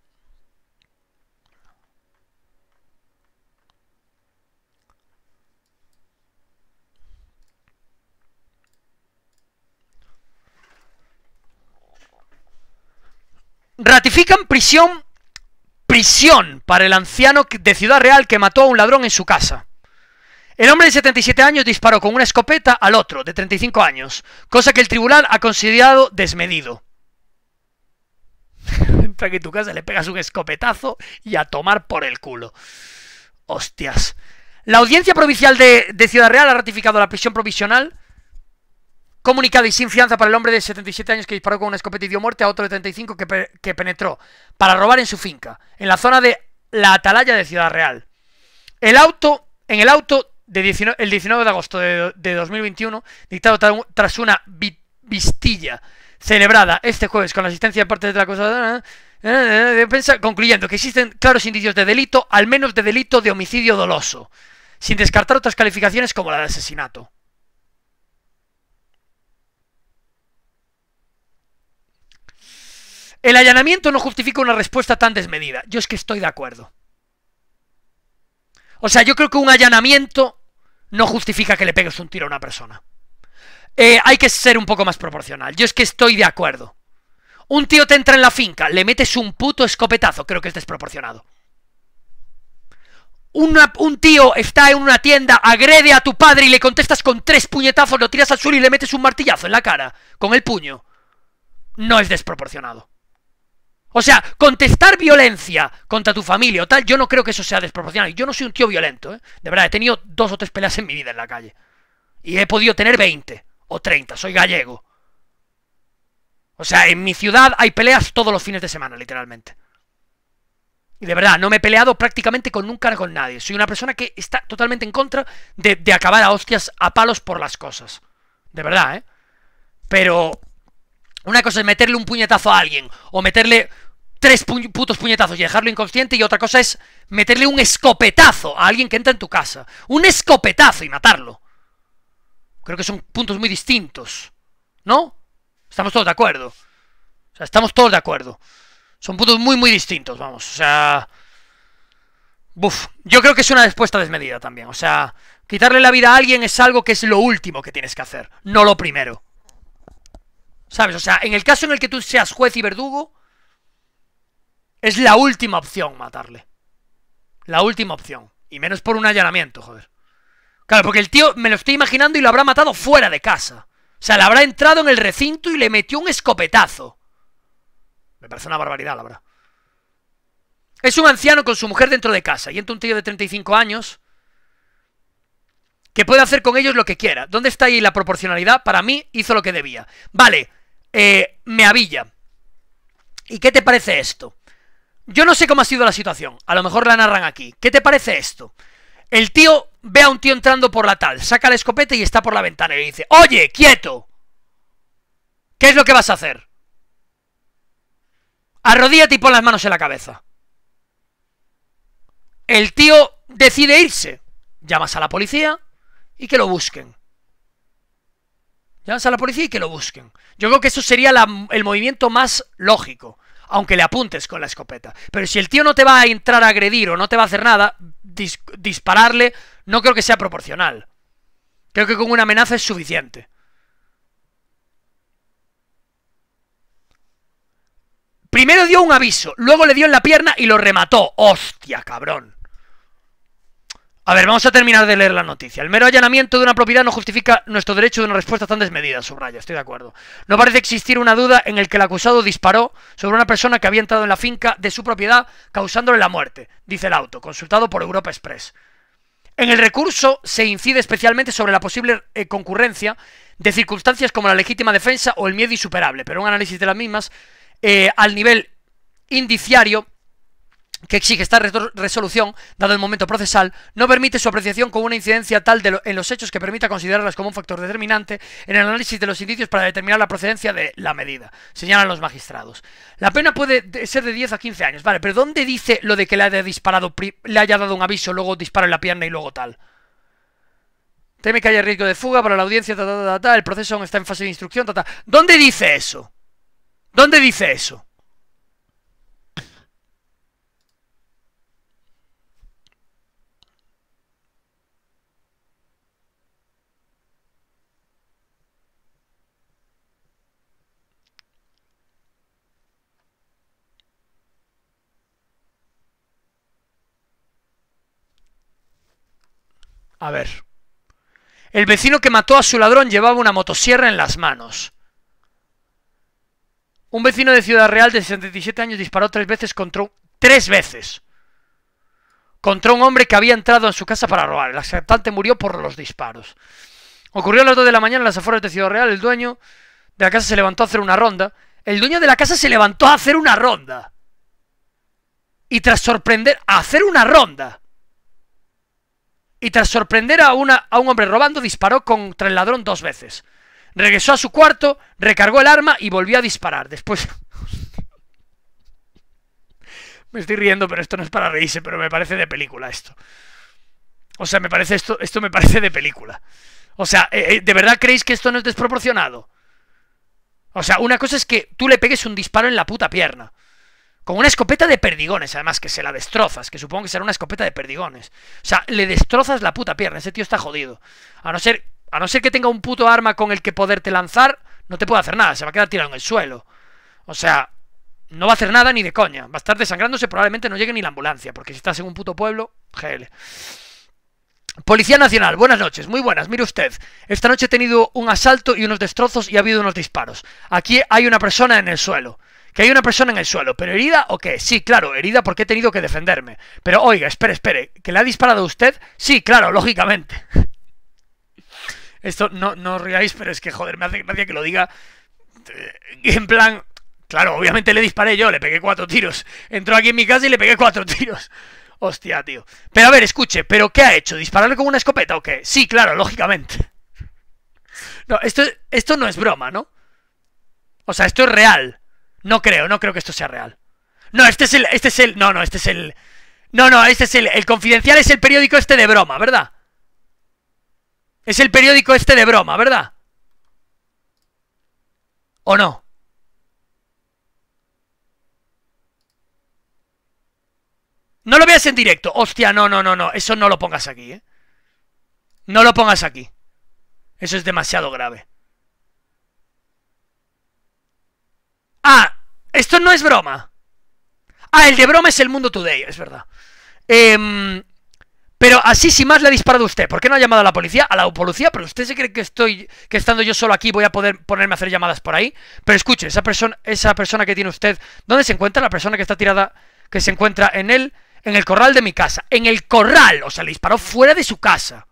Ratifican prisión prisión para el anciano de Ciudad Real que mató a un ladrón en su casa. El hombre de 77 años disparó con una escopeta al otro, de 35 años, cosa que el tribunal ha considerado desmedido. Entra aquí en tu casa, le pegas un escopetazo y a tomar por el culo. Hostias. La audiencia provincial de, de Ciudad Real ha ratificado la prisión provisional Comunicado y sin fianza para el hombre de 77 años que disparó con una escopeta y dio muerte a otro de 35 que, que penetró para robar en su finca, en la zona de la Atalaya de Ciudad Real. El auto, en el auto de 19, el 19 de agosto de, 2021, dictado tras una vistilla celebrada este jueves con la asistencia de parte de la cosa eh, eh, de defensa, concluyendo que existen claros indicios de delito, al menos de delito de homicidio doloso, sin descartar otras calificaciones como la de asesinato. El allanamiento no justifica una respuesta tan desmedida. Yo es que estoy de acuerdo. O sea, yo creo que un allanamiento no justifica que le pegues un tiro a una persona. Eh, hay que ser un poco más proporcional. Yo es que estoy de acuerdo. Un tío te entra en la finca, le metes un puto escopetazo, creo que es desproporcionado. un tío está en una tienda, agrede a tu padre y le contestas con tres puñetazos, lo tiras al suelo y le metes un martillazo en la cara, con el puño. No es desproporcionado. O sea, contestar violencia contra tu familia o tal, yo no creo que eso sea desproporcionado. Yo no soy un tío violento, ¿eh? De verdad, he tenido dos o tres peleas en mi vida en la calle. Y he podido tener 20 o 30, soy gallego. O sea, en mi ciudad hay peleas todos los fines de semana, literalmente. Y de verdad, no me he peleado prácticamente con nunca con nadie. Soy una persona que está totalmente en contra de, de acabar a hostias a palos por las cosas. De verdad, ¿eh? Pero... Una cosa es meterle un puñetazo a alguien, o meterle tres putos puñetazos y dejarlo inconsciente, y otra cosa es meterle un escopetazo a alguien que entra en tu casa. Un escopetazo y matarlo. Creo que son puntos muy distintos. ¿No? Estamos todos de acuerdo. O sea, estamos todos de acuerdo. Son puntos muy, muy distintos, vamos. O sea... Buf, yo creo que es una respuesta desmedida también. O sea, quitarle la vida a alguien es algo que es lo último que tienes que hacer, no lo primero. ¿Sabes? O sea, en el caso en el que tú seas juez y verdugo, es la última opción matarle. La última opción. Y menos por un allanamiento, joder. Claro, porque el tío me lo estoy imaginando y lo habrá matado fuera de casa. O sea, le habrá entrado en el recinto y le metió un escopetazo. Me parece una barbaridad, la verdad. Es un anciano con su mujer dentro de casa y entra un tío de 35 años que puede hacer con ellos lo que quiera. ¿Dónde está ahí la proporcionalidad? Para mí hizo lo que debía. Vale, eh, me avilla. ¿Y qué te parece esto? Yo no sé cómo ha sido la situación, a lo mejor la narran aquí. ¿Qué te parece esto? El tío ve a un tío entrando por la tal, saca la escopeta y está por la ventana y le dice, oye, quieto. ¿Qué es lo que vas a hacer? Arrodíate y pon las manos en la cabeza. El tío decide irse. Llamas a la policía y que lo busquen. Llamas a la policía y que lo busquen. Yo creo que eso sería el movimiento más lógico aunque le apuntes con la escopeta. Pero si el tío no te va a entrar a agredir o no te va a hacer nada, dispararle no creo que sea proporcional. Creo que con una amenaza es suficiente. Primero dio un aviso, luego le dio en la pierna y lo remató. ¡Hostia, cabrón! A ver, vamos a terminar de leer la noticia. El mero allanamiento de una propiedad no justifica nuestro derecho de una respuesta tan desmedida, subraya, estoy de acuerdo. No parece existir una duda en el que el acusado disparó sobre una persona que había entrado en la finca de su propiedad causándole la muerte, dice el auto, consultado por Europa Express. En el recurso se incide especialmente sobre la posible eh, concurrencia de circunstancias como la legítima defensa o el miedo insuperable, pero un análisis de las mismas eh, al nivel indiciario que exige esta resolución, dado el momento procesal, no permite su apreciación con una incidencia tal de en los hechos que permita considerarlas como un factor determinante en el análisis de los indicios para determinar la procedencia de la medida, señalan los magistrados. La pena puede ser de 10 a 15 años, vale, pero ¿dónde dice lo de que le haya disparado, le haya dado un aviso, luego dispara en la pierna y luego tal? Teme que haya riesgo de fuga para la audiencia, el proceso aún está en fase de instrucción, ¿Dónde dice eso? ¿Dónde dice eso? A ver. El vecino que mató a su ladrón llevaba una motosierra en las manos. Un vecino de Ciudad Real de 67 años disparó tres veces contra un... ¡Tres veces! Contra un hombre que había entrado en su casa para robar. El asaltante murió por los disparos. Ocurrió a las 2 de la mañana en las afueras de Ciudad Real. El dueño de la casa se levantó a hacer una ronda. El dueño de la casa se levantó a hacer una ronda. Y tras sorprender a hacer una ronda y tras sorprender a, a un hombre robando disparó contra el ladrón dos veces. Regresó a su cuarto, recargó el arma y volvió a disparar. Después... me estoy riendo, pero esto no es para reírse, pero me parece de película esto. O sea, me parece esto, esto me parece de película. O sea, eh, eh, ¿de verdad creéis que esto no es desproporcionado? O sea, una cosa es que tú le pegues un disparo en la puta pierna. Con una escopeta de perdigones, además, que se la destrozas, que supongo que será una escopeta de perdigones. O sea, le destrozas la puta pierna, ese tío está jodido. A no ser, a no ser que tenga un puto arma con el que poderte lanzar, no te puede hacer nada, se va a quedar tirado en el suelo. O sea, no va a hacer nada ni de coña. Va a estar desangrándose, probablemente no llegue ni la ambulancia, porque si estás en un puto pueblo, GL. Policía Nacional, buenas noches, muy buenas, mire usted. Esta noche he tenido un asalto y unos destrozos y ha habido unos disparos. Aquí hay una persona en el suelo. Que hay una persona en el suelo, pero herida o qué? Sí, claro, herida porque he tenido que defenderme. Pero oiga, espere, espere, ¿que le ha disparado usted? Sí, claro, lógicamente. Esto no, no os riáis, pero es que joder, me hace gracia que lo diga eh, en plan, claro, obviamente le disparé yo, le pegué cuatro tiros. Entró aquí en mi casa y le pegué cuatro tiros. Hostia, tío. Pero a ver, escuche, ¿pero qué ha hecho? ¿Dispararle con una escopeta o qué? Sí, claro, lógicamente. No, esto, esto no es broma, ¿no? O sea, esto es real. No creo, no creo que esto sea real. No, este es el, este es el, no, no, este es el, no, no, este es el, el confidencial es el periódico este de broma, ¿verdad? Es el periódico este de broma, ¿verdad? ¿O no? No lo veas en directo. Hostia, no, no, no, no. Eso no lo pongas aquí, ¿eh? No lo pongas aquí. Eso es demasiado grave. Ah, esto no es broma. Ah, el de broma es el Mundo Today, es verdad. Em, pero así sin más le ha disparado usted. ¿Por qué no ha llamado a la policía? A la policía, pero usted se cree que estoy. que estando yo solo aquí voy a poder ponerme a hacer llamadas por ahí. Pero escuche, esa persona, esa persona que tiene usted, ¿dónde se encuentra? La persona que está tirada. que se encuentra en él. En el corral de mi casa. En el corral. O sea, le disparó fuera de su casa.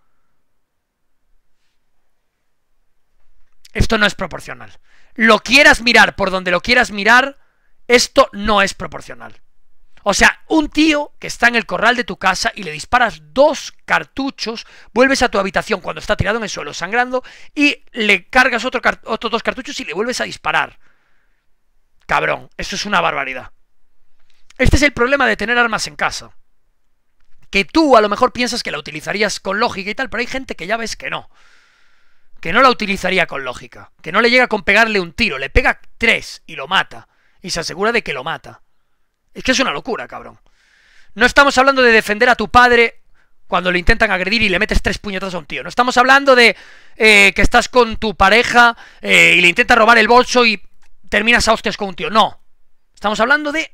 Esto no es proporcional lo quieras mirar por donde lo quieras mirar, esto no es proporcional. O sea, un tío que está en el corral de tu casa y le disparas dos cartuchos, vuelves a tu habitación cuando está tirado en el suelo sangrando y le cargas otros dos cartuchos y le vuelves a disparar. Cabrón, eso es una barbaridad. Este es el problema de tener armas en casa. Que tú a lo mejor piensas que la utilizarías con lógica y tal, pero hay gente que ya ves que no que no la utilizaría con lógica, que no le llega con pegarle un tiro, le pega tres y lo mata, y se asegura de que lo mata. Es que es una locura, cabrón. No estamos hablando de defender a tu padre cuando le intentan agredir y le metes tres puñetazos a un tío. No estamos hablando de eh, que estás con tu pareja eh, y le intenta robar el bolso y terminas a hostias con un tío. No. Estamos hablando de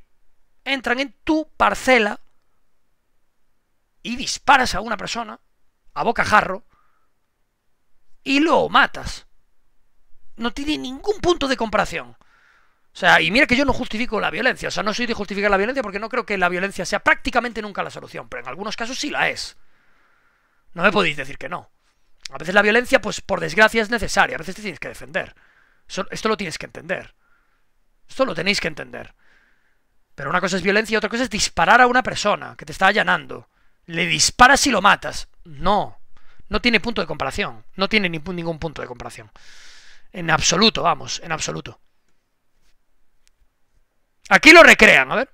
entran en tu parcela y disparas a una persona a bocajarro y lo matas. No tiene ningún punto de comparación. O sea, y mira que yo no justifico la violencia, o sea, no soy de justificar la violencia porque no creo que la violencia sea prácticamente nunca la solución, pero en algunos casos sí la es. No me podéis decir que no. A veces la violencia, pues por desgracia, es necesaria, a veces te tienes que defender. esto lo tienes que entender. Esto lo tenéis que entender. Pero una cosa es violencia y otra cosa es disparar a una persona que te está allanando. Le disparas y lo matas. No. No tiene punto de comparación. No tiene ningún punto de comparación. En absoluto, vamos, en absoluto. Aquí lo recrean, a ver.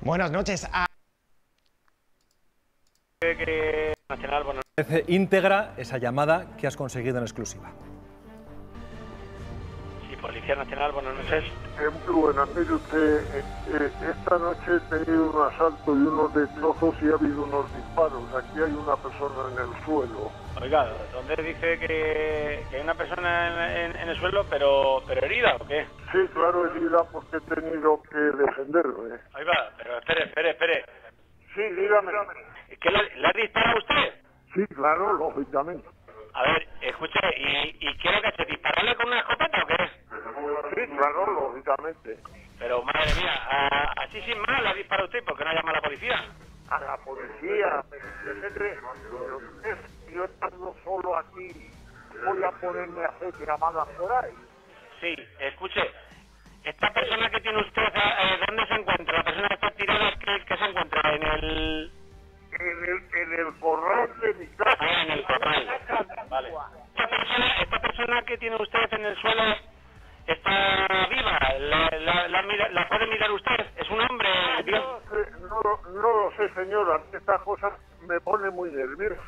Buenas noches. A... Íntegra esa llamada que has conseguido en exclusiva. Policía Nacional, buenas noches. Es muy buenas, mire usted, eh, eh, esta noche he tenido un asalto y unos destrozos y ha habido unos disparos. Aquí hay una persona en el suelo. Oiga, ¿dónde dice que, hay una persona en, el suelo, pero, herida o qué? Sí, claro, herida porque he tenido que defenderme. Eh. va, pero espere, espere, espere. Sí, dígame. ¿La le, ha disparado usted? Sí, claro, lógicamente. A ver, escuche, ¿y, quiero que se disparale con una escopeta o qué? es? Sí, claro, Lógicamente. Pero madre mía, así sin más la dispara usted, porque no llama a la policía? A la policía, yo estando solo aquí, voy a ponerme a hacer llamadas por ahí. Sí, escuche, esta persona que tiene usted, eh, ¿dónde se encuentra? La persona que está tirada, ¿qué, que se encuentra? En el... En el, corral de mi casa. Ah, en el corral. Vale. Esta persona, esta persona que tiene usted en el suelo está viva, la, puede mirar usted, es un hombre. Ah, no, no, lo sé, señora, estas cosa me pone muy nervioso.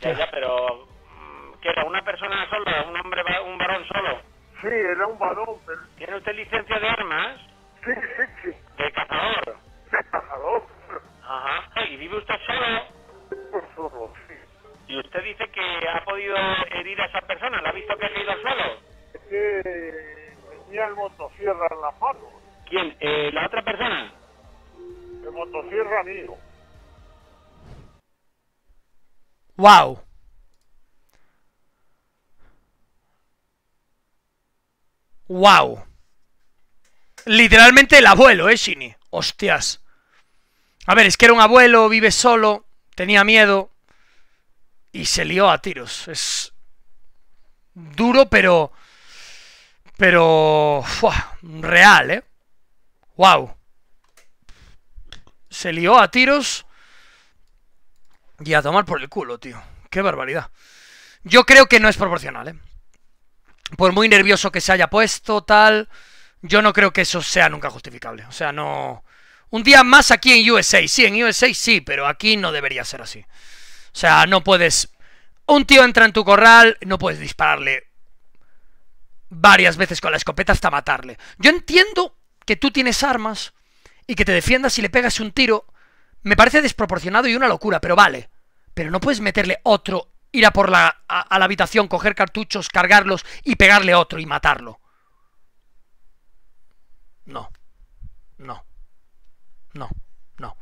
Ya, pero mm, ¿qué era? ¿Una persona sola? ¿Un hombre, un varón solo? Sí, era un varón, ¿Tiene usted licencia de armas? Sí, sí, sí. ¿De cazador? De cazador. Ajá, ¿y vive usted solo? Por solo, sí. ¿Y usted dice que ha podido herir a esa persona? ¿La ha visto que ha herido solo? Que tenía el motosierra en la mano. ¿Quién? Eh, ¿La otra persona? El motosierra mío. ¡Wow! ¡Wow! Literalmente el abuelo, ¿eh, Shini? ¡Hostias! A ver, es que era un abuelo, vive solo, tenía miedo y se lió a tiros. Es duro, pero pero. Fua, real, ¿eh? ¡Wow! Se lió a tiros y a tomar por el culo, tío. ¡Qué barbaridad! Yo creo que no es proporcional, ¿eh? Por muy nervioso que se haya puesto, tal. Yo no creo que eso sea nunca justificable. O sea, no. Un día más aquí en USA. Sí, en USA sí, pero aquí no debería ser así. O sea, no puedes. Un tío entra en tu corral, no puedes dispararle varias veces con la escopeta hasta matarle. Yo entiendo que tú tienes armas y que te defiendas si le pegas un tiro. Me parece desproporcionado y una locura, pero vale. Pero no puedes meterle otro, ir a por la, a, la habitación, coger cartuchos, cargarlos y pegarle otro y matarlo. No. No. No. No.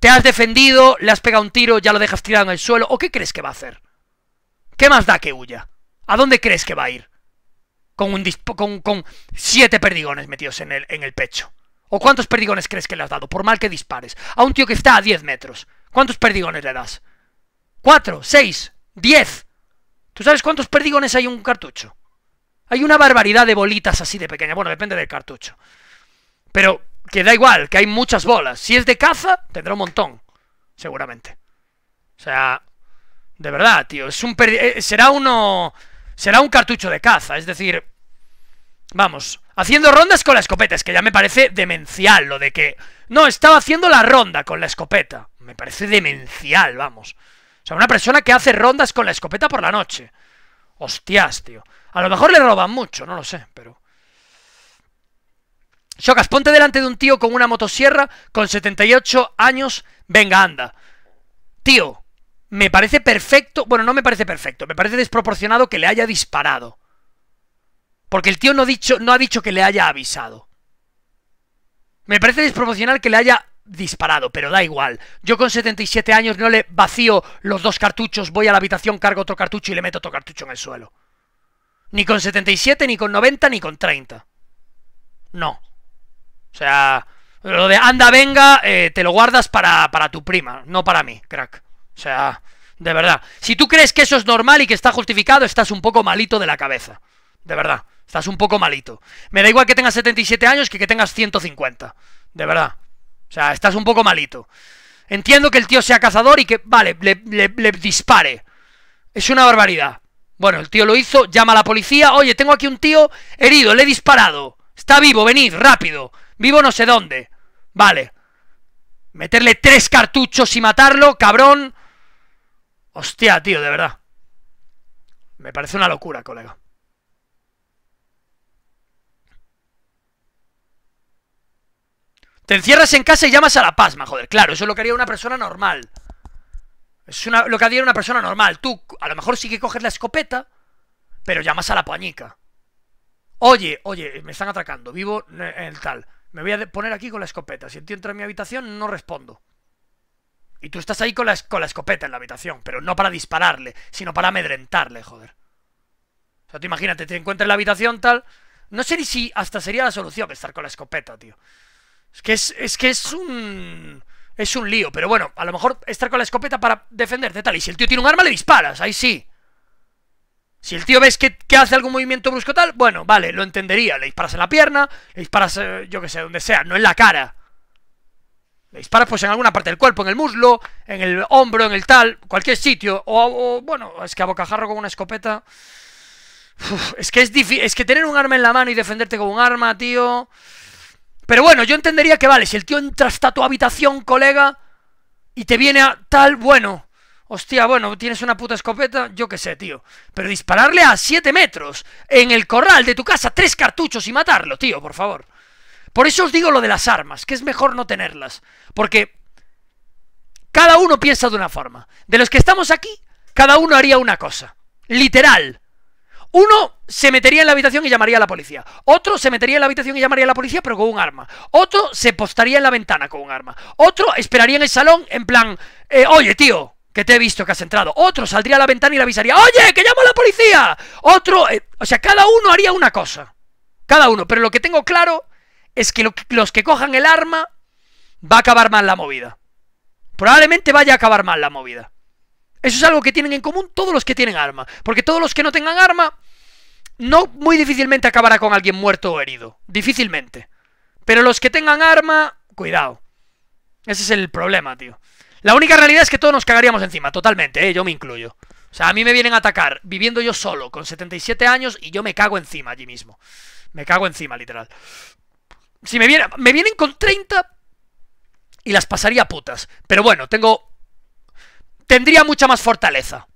Te has defendido, le has pegado un tiro, ya lo dejas tirado en el suelo. ¿O qué crees que va a hacer? ¿Qué más da que huya? ¿A dónde crees que va a ir? con, un con, con siete perdigones metidos en el, en el pecho. ¿O cuántos perdigones crees que le has dado? Por mal que dispares. A un tío que está a 10 metros. ¿Cuántos perdigones le das? ¿Cuatro? ¿Seis? ¿Diez? ¿Tú sabes cuántos perdigones hay en un cartucho? Hay una barbaridad de bolitas así de pequeña. Bueno, depende del cartucho. Pero que da igual, que hay muchas bolas. Si es de caza, tendrá un montón. Seguramente. O sea, de verdad, tío. Es un eh, Será uno... Será un cartucho de caza. Es decir, Vamos, haciendo rondas con la escopeta, es que ya me parece demencial lo de que... No, estaba haciendo la ronda con la escopeta. Me parece demencial, vamos. O sea, una persona que hace rondas con la escopeta por la noche. Hostias, tío. A lo mejor le roban mucho, no lo sé, pero... Shokas, ponte delante de un tío con una motosierra con 78 años. Venga, anda. Tío, me parece perfecto. Bueno, no me parece perfecto. Me parece desproporcionado que le haya disparado. Porque el tío no, ha dicho que le haya avisado. Me parece desproporcional que le haya disparado, pero da igual. Yo con 77 años no le vacío los dos cartuchos, voy a la habitación, cargo otro cartucho y le meto otro cartucho en el suelo. Ni con 77, ni con 90, ni con 30. No. O sea, lo de anda, venga, eh, te lo guardas para, para tu prima, no para mí, crack. O sea, de verdad. Si tú crees que eso es normal y que está justificado, estás un poco malito de la cabeza. De verdad. Estás un poco malito. Me da igual que tengas 77 años que que tengas 150. De verdad. O sea, estás un poco malito. Entiendo que el tío sea cazador y que, vale, le, dispare. Es una barbaridad. Bueno, el tío lo hizo, llama a la policía. Oye, tengo aquí un tío herido, le he disparado. Está vivo, venid, rápido. Vivo no sé dónde. Vale. Meterle tres cartuchos y matarlo, cabrón. Hostia, tío, de verdad. Me parece una locura, colega. Te encierras en casa y llamas a la pasma, joder, claro, eso es lo que haría una persona normal. Es lo que haría una persona normal. Tú, a lo mejor sí que coges la escopeta, pero llamas a la pañica. Oye, oye, me están atracando, vivo en el tal. Me voy a poner aquí con la escopeta. Si tío entra en mi habitación, no respondo. Y tú estás ahí con la, con la escopeta en la habitación, pero no para dispararle, sino para amedrentarle, joder. O sea, tú imagínate, te encuentras en la habitación tal. No sé ni si hasta sería la solución estar con la escopeta, tío. Es que es, es, que es un... Es un lío, pero bueno, a lo mejor estar con la escopeta para defenderte, tal. Y si el tío tiene un arma, le disparas, ahí sí. Si el tío ves que, hace algún movimiento brusco tal, bueno, vale, lo entendería. Le disparas en la pierna, le disparas, eh, yo que sé, donde sea, no en la cara. Le disparas pues en alguna parte del cuerpo, en el muslo, en el hombro, en el tal, cualquier sitio. O, bueno, es que a bocajarro con una escopeta... es que es difícil, es que tener un arma en la mano y defenderte con un arma, tío... Pero bueno, yo entendería que vale, si el tío entra hasta tu habitación, colega, y te viene a tal, bueno, hostia, bueno, tienes una puta escopeta, yo qué sé, tío. Pero dispararle a 7 metros, en el corral de tu casa, tres cartuchos y matarlo, tío, por favor. Por eso os digo lo de las armas, que es mejor no tenerlas. Porque cada uno piensa de una forma. De los que estamos aquí, cada uno haría una cosa. Literal. Uno se metería en la habitación y llamaría a la policía. Otro se metería en la habitación y llamaría a la policía, pero con un arma. Otro se postaría en la ventana con un arma. Otro esperaría en el salón en plan, eh, oye tío, que te he visto que has entrado. Otro saldría a la ventana y le avisaría, oye, que llamo a la policía. Otro, eh, o sea, cada uno haría una cosa. Cada uno. Pero lo que tengo claro es que los que cojan el arma va a acabar mal la movida. Probablemente vaya a acabar mal la movida. Eso es algo que tienen en común todos los que tienen arma. Porque todos los que no tengan arma, no muy difícilmente acabará con alguien muerto o herido. Difícilmente. Pero los que tengan arma, cuidado. Ese es el problema, tío. La única realidad es que todos nos cagaríamos encima, totalmente, ¿eh? yo me incluyo. O sea, a mí me vienen a atacar viviendo yo solo, con 77 años, y yo me cago encima allí mismo. Me cago encima, literal. Si me, vienen... me vienen con 30 y las pasaría putas. Pero bueno, tengo Tendría mucha más fortaleza.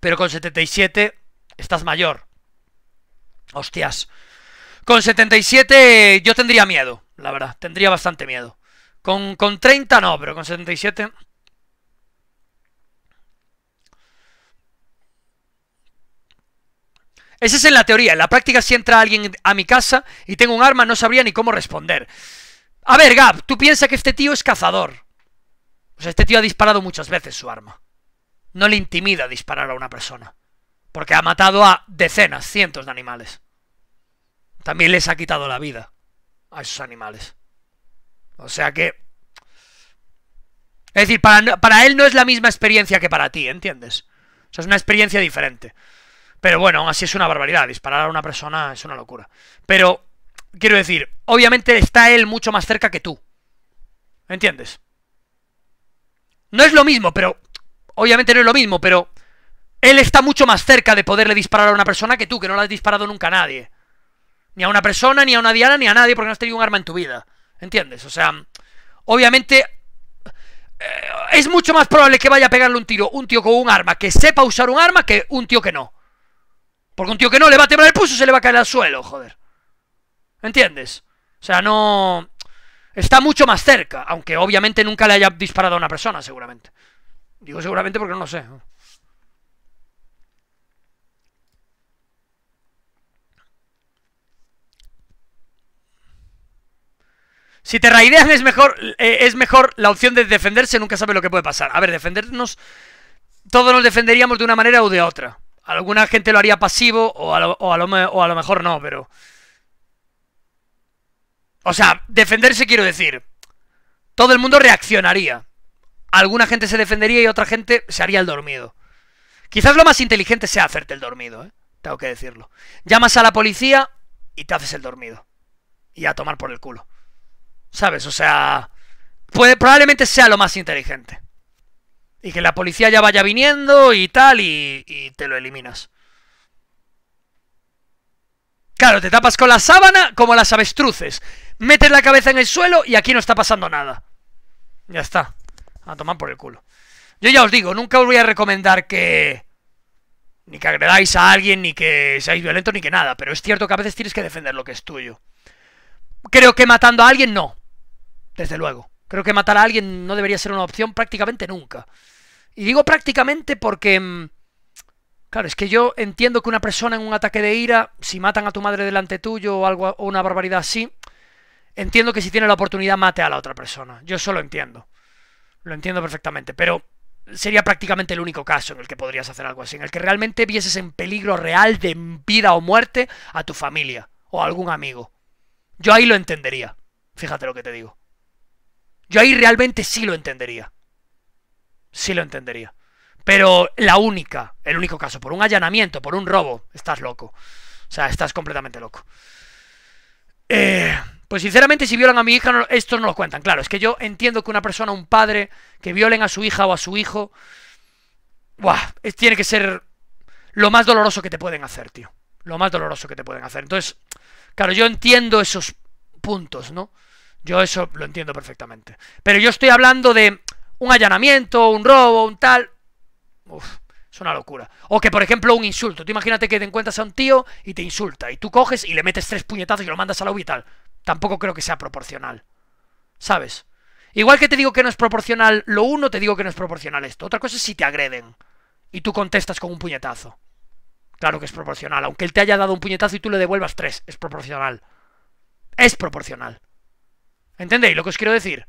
Pero con 77 estás mayor. Hostias. Con 77 yo tendría miedo, la verdad. Tendría bastante miedo. Con, 30 no, pero con 77... Ese es en la teoría. En la práctica, si entra alguien a mi casa y tengo un arma, no sabría ni cómo responder. A ver, Gab, tú piensas que este tío es cazador este tío ha disparado muchas veces su arma. No le intimida disparar a una persona. Porque ha matado a decenas, cientos de animales. También les ha quitado la vida a esos animales. O sea que... Es decir, para, él no es la misma experiencia que para ti, ¿entiendes? O sea, es una experiencia diferente. Pero bueno, así es una barbaridad. Disparar a una persona es una locura. Pero, quiero decir, obviamente está él mucho más cerca que tú. ¿Entiendes? No es lo mismo, pero... Obviamente no es lo mismo, pero... Él está mucho más cerca de poderle disparar a una persona que tú, que no le has disparado nunca a nadie. Ni a una persona, ni a una diana, ni a nadie, porque no has tenido un arma en tu vida. ¿Entiendes? O sea, obviamente eh, es mucho más probable que vaya a pegarle un tiro un tío con un arma que sepa usar un arma que un tío que no. Porque un tío que no le va a temblar el pulso se le va a caer al suelo, joder. ¿Entiendes? O sea, no... Está mucho más cerca, aunque obviamente nunca le haya disparado a una persona, seguramente. Digo seguramente porque no lo sé. Si te raidean es mejor, eh, es mejor la opción de defenderse, nunca sabes lo que puede pasar. A ver, defendernos... Todos nos defenderíamos de una manera o de otra. Alguna gente lo haría pasivo o a lo mejor no, pero... O sea, defenderse quiero decir, todo el mundo reaccionaría. Alguna gente se defendería y otra gente se haría el dormido. Quizás lo más inteligente sea hacerte el dormido, ¿eh? tengo que decirlo. Llamas a la policía y te haces el dormido. Y a tomar por el culo. ¿Sabes? O sea, probablemente sea lo más inteligente. Y que la policía ya vaya viniendo y tal y, y te lo eliminas. Claro, te tapas con la sábana como las avestruces metes la cabeza en el suelo y aquí no está pasando nada. Ya está. A tomar por el culo. Yo ya os digo, nunca os voy a recomendar que... Ni que agredáis a alguien, ni que seáis violentos, ni que nada. Pero es cierto que a veces tienes que defender lo que es tuyo. Creo que matando a alguien, no. Desde luego. Creo que matar a alguien no debería ser una opción prácticamente nunca. Y digo prácticamente porque... Mm, claro, es que yo entiendo que una persona en un ataque de ira, si matan a tu madre delante tuyo o algo o una barbaridad así, Entiendo que si tiene la oportunidad mate a la otra persona. Yo eso lo entiendo. Lo entiendo perfectamente. Pero sería prácticamente el único caso en el que podrías hacer algo así. En el que realmente vieses en peligro real de vida o muerte a tu familia o a algún amigo. Yo ahí lo entendería. Fíjate lo que te digo. Yo ahí realmente sí lo entendería. Sí lo entendería. Pero la única, el único caso, por un allanamiento, por un robo, estás loco. O sea, estás completamente loco. Eh, pues sinceramente, si violan a mi hija, estos no lo cuentan. Claro, es que yo entiendo que una persona, un padre, que violen a su hija o a su hijo, buah, es, tiene que ser lo más doloroso que te pueden hacer, tío. Lo más doloroso que te pueden hacer. Entonces, claro, yo entiendo esos puntos, ¿no? Yo eso lo entiendo perfectamente. Pero yo estoy hablando de un allanamiento, un robo, un tal. Uf, es una locura. O que, por ejemplo, un insulto. Tú imagínate que te encuentras a un tío y te insulta. Y tú coges y le metes tres puñetazos y lo mandas a la tal tampoco creo que sea proporcional. ¿Sabes? Igual que te digo que no es proporcional lo uno, te digo que no es proporcional esto. Otra cosa es si te agreden y tú contestas con un puñetazo. Claro que es proporcional. Aunque él te haya dado un puñetazo y tú le devuelvas tres, es proporcional. Es proporcional. ¿Entendéis lo que os quiero decir?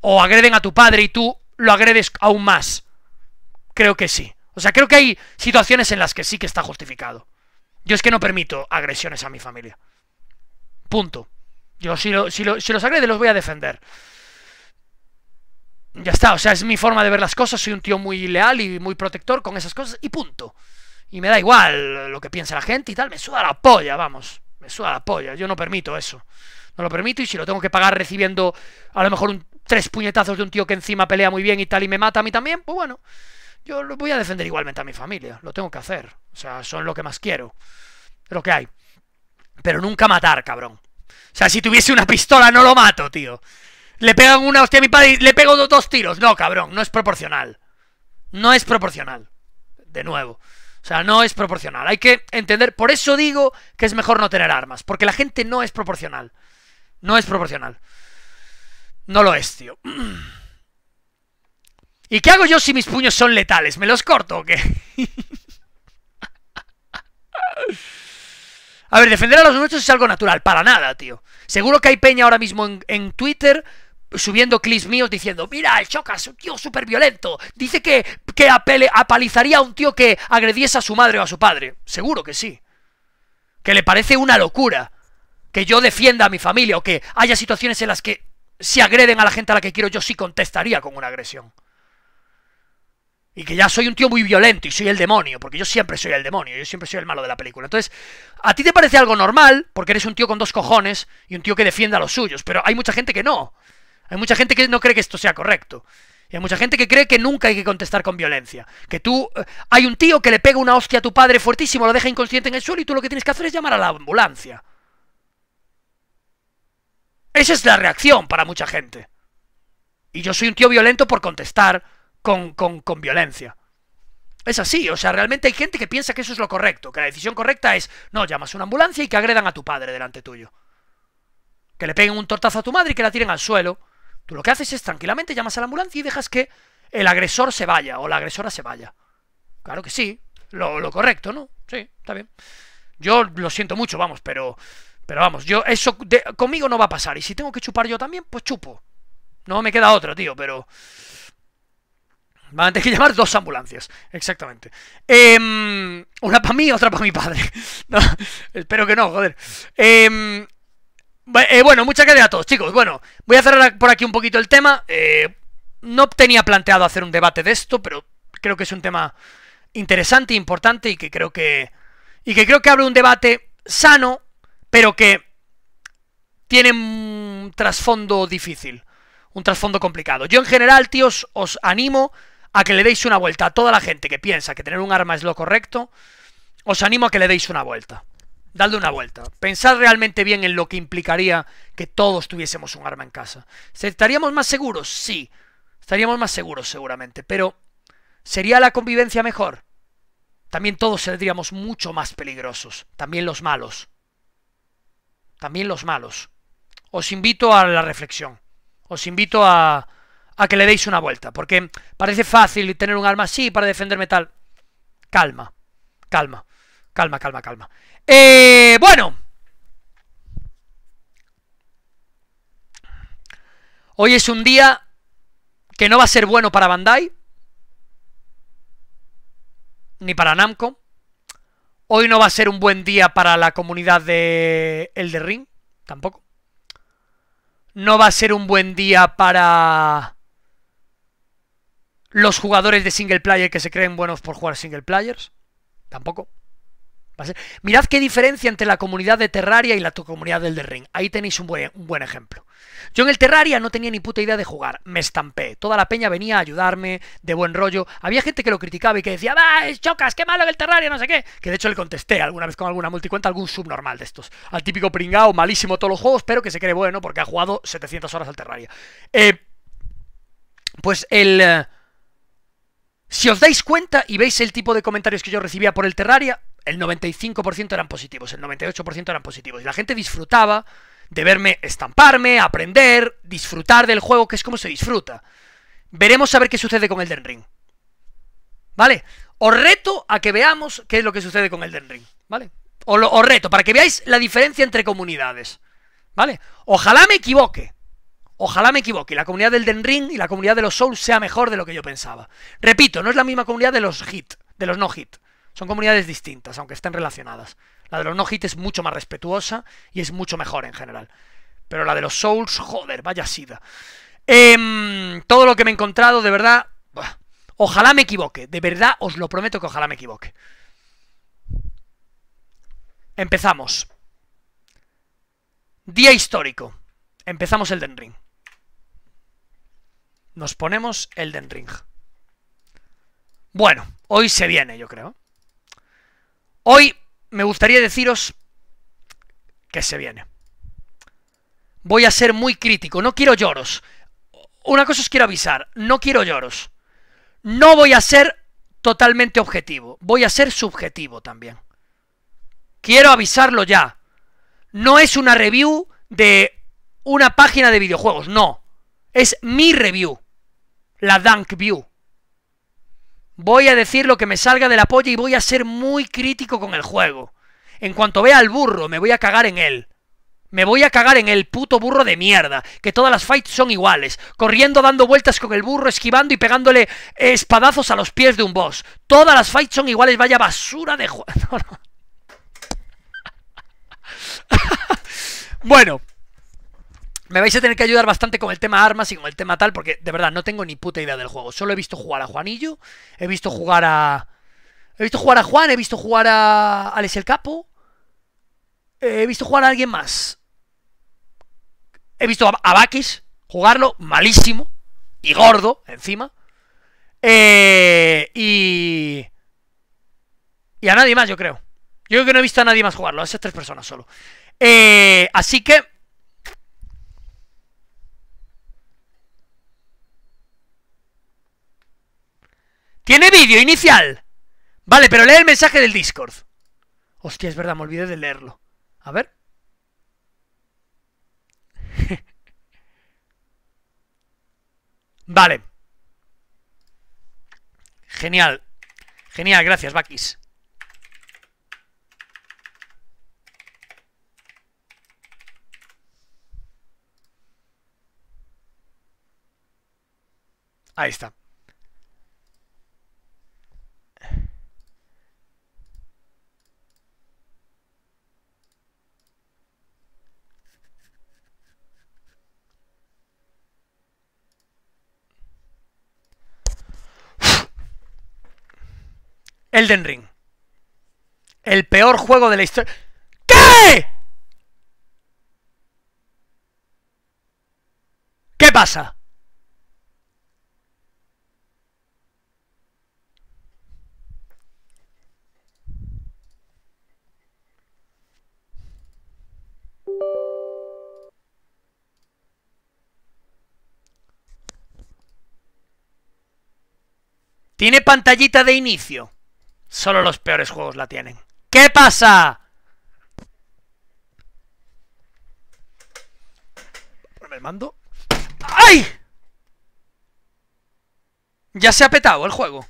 O agreden a tu padre y tú lo agredes aún más. Creo que sí. O sea, creo que hay situaciones en las que sí que está justificado. Yo es que no permito agresiones a mi familia. Punto. Yo si, lo, si los agrede los voy a defender. Ya está, o sea, es mi forma de ver las cosas, soy un tío muy leal y muy protector con esas cosas y punto. Y me da igual lo que piensa la gente y tal, me suda la polla, vamos, me suda la polla, yo no permito eso. No lo permito y si lo tengo que pagar recibiendo a lo mejor un, tres puñetazos de un tío que encima pelea muy bien y tal y me mata a mí también, pues bueno, yo lo voy a defender igualmente a mi familia, lo tengo que hacer. O sea, son lo que más quiero, lo que hay. Pero nunca matar, cabrón. O sea, si tuviese una pistola no lo mato, tío. Le pegan una hostia a mi padre y le pego dos tiros. No, cabrón, no es proporcional. No es proporcional. De nuevo. O sea, no es proporcional. Hay que entender. Por eso digo que es mejor no tener armas. Porque la gente no es proporcional. No es proporcional. No lo es, tío. ¿Y qué hago yo si mis puños son letales? ¿Me los corto o qué? A ver, defender a los nuestros es algo natural, para nada, tío. Seguro que hay peña ahora mismo en, Twitter subiendo clips míos diciendo, mira, el Choca es un tío súper violento, dice que, que apalizaría a un tío que agrediese a su madre o a su padre. Seguro que sí. Que le parece una locura que yo defienda a mi familia o que haya situaciones en las que si agreden a la gente a la que quiero yo sí contestaría con una agresión. Y que ya soy un tío muy violento y soy el demonio, porque yo siempre soy el demonio, yo siempre soy el malo de la película. Entonces, a ti te parece algo normal, porque eres un tío con dos cojones y un tío que defienda a los suyos, pero hay mucha gente que no. Hay mucha gente que no cree que esto sea correcto. Y hay mucha gente que cree que nunca hay que contestar con violencia. Que tú... Eh, hay un tío que le pega una hostia a tu padre fuertísimo, lo deja inconsciente en el suelo y tú lo que tienes que hacer es llamar a la ambulancia. Esa es la reacción para mucha gente. Y yo soy un tío violento por contestar con, violencia. Es así, o sea, realmente hay gente que piensa que eso es lo correcto, que la decisión correcta es no llamas a una ambulancia y que agredan a tu padre delante tuyo. Que le peguen un tortazo a tu madre y que la tiren al suelo. Tú lo que haces es tranquilamente llamas a la ambulancia y dejas que el agresor se vaya o la agresora se vaya. Claro que sí, lo, lo correcto, ¿no? Sí, está bien. Yo lo siento mucho, vamos, pero pero vamos, yo eso conmigo no va a pasar y si tengo que chupar yo también, pues chupo. No me queda otro, tío, pero Van a tener que llamar dos ambulancias, exactamente. Em, una para mí otra para mi padre. espero que no, joder. Em, eh, bueno, muchas gracias a todos, chicos. Bueno, voy a cerrar por aquí un poquito el tema. Eh, no tenía planteado hacer un debate de esto, pero creo que es un tema interesante, importante y que creo que. Y que creo que abre un debate sano, pero que tiene un trasfondo difícil. Un trasfondo complicado. Yo en general, tíos, os animo a que le deis una vuelta a toda la gente que piensa que tener un arma es lo correcto, os animo a que le deis una vuelta. Dadle una vuelta. Pensad realmente bien en lo que implicaría que todos tuviésemos un arma en casa. ¿Estaríamos más seguros? Sí. Estaríamos más seguros seguramente. Pero ¿sería la convivencia mejor? También todos seríamos mucho más peligrosos. También los malos. También los malos. Os invito a la reflexión. Os invito a, a que le deis una vuelta, porque parece fácil tener un arma así para defenderme tal. Calma, calma, calma, calma, calma. Eh, bueno. Hoy es un día que no va a ser bueno para Bandai, ni para Namco. Hoy no va a ser un buen día para la comunidad de Elder Ring, tampoco. No va a ser un buen día para los jugadores de single player que se creen buenos por jugar single players. Tampoco. Mirad qué diferencia entre la comunidad de Terraria y la comunidad del The Ring. Ahí tenéis un buen, buen, ejemplo. Yo en el Terraria no tenía ni puta idea de jugar. Me estampé. Toda la peña venía a ayudarme, de buen rollo. Había gente que lo criticaba y que decía, ¡va! chocas! ¡Qué malo el Terraria! No sé qué. Que de hecho le contesté alguna vez con alguna multicuenta, algún subnormal de estos. Al típico pringao, malísimo todos los juegos, pero que se cree bueno porque ha jugado 700 horas al Terraria. Eh, pues el. Eh, si os dais cuenta y veis el tipo de comentarios que yo recibía por el Terraria, el 95% eran positivos, el 98% eran positivos. Y la gente disfrutaba de verme estamparme, aprender, disfrutar del juego, que es como se disfruta. Veremos a ver qué sucede con el Ring. ¿Vale? Os reto a que veamos qué es lo que sucede con Elden Ring. ¿Vale? os reto, para que veáis la diferencia entre comunidades. ¿Vale? Ojalá me equivoque. Ojalá me equivoque, la comunidad del Den Ring y la comunidad de los Souls sea mejor de lo que yo pensaba. Repito, no es la misma comunidad de los hit, de los no hit. Son comunidades distintas, aunque estén relacionadas. La de los no hit es mucho más respetuosa y es mucho mejor en general. Pero la de los Souls, joder, vaya sida. Em, todo lo que me he encontrado, de verdad. ojalá me equivoque. De verdad, os lo prometo que ojalá me equivoque. Empezamos. Día histórico. Empezamos el Den Ring nos ponemos Elden Ring. Bueno, hoy se viene, yo creo. Hoy me gustaría deciros que se viene. Voy a ser muy crítico, no quiero lloros. Una cosa os quiero avisar, no quiero lloros. No voy a ser totalmente objetivo, voy a ser subjetivo también. Quiero avisarlo ya. No es una review de una página de videojuegos, no. Es mi review. La Dank View. Voy a decir lo que me salga de la polla y voy a ser muy crítico con el juego. En cuanto vea al burro, me voy a cagar en él. Me voy a cagar en el puto burro de mierda, que todas las fights son iguales, corriendo dando vueltas con el burro, esquivando y pegándole espadazos a los pies de un boss. Todas las fights son iguales, vaya basura de juego. bueno, me vais a tener que ayudar bastante con el tema armas y con el tema tal, porque de verdad no tengo ni puta idea del juego. Solo he visto jugar a Juanillo, he visto jugar a... He visto jugar a Juan, he visto jugar a Alex el Capo, eh, he visto jugar a alguien más. He visto a Bakis jugarlo malísimo y gordo encima. Eh, y... Y a nadie más, yo creo. Yo creo que no he visto a nadie más jugarlo, a esas tres personas solo. Eh, así que Tiene vídeo inicial. Vale, pero lee el mensaje del Discord. Hostia, es verdad, me olvidé de leerlo. A ver. vale. Genial. Genial, gracias, Bakis. Ahí está. Elden Ring. El peor juego de la historia. ¿Qué? ¿Qué pasa? Tiene pantallita de inicio. Solo los peores juegos la tienen. ¿Qué pasa? el mando. ¡Ay! Ya se ha petado el juego.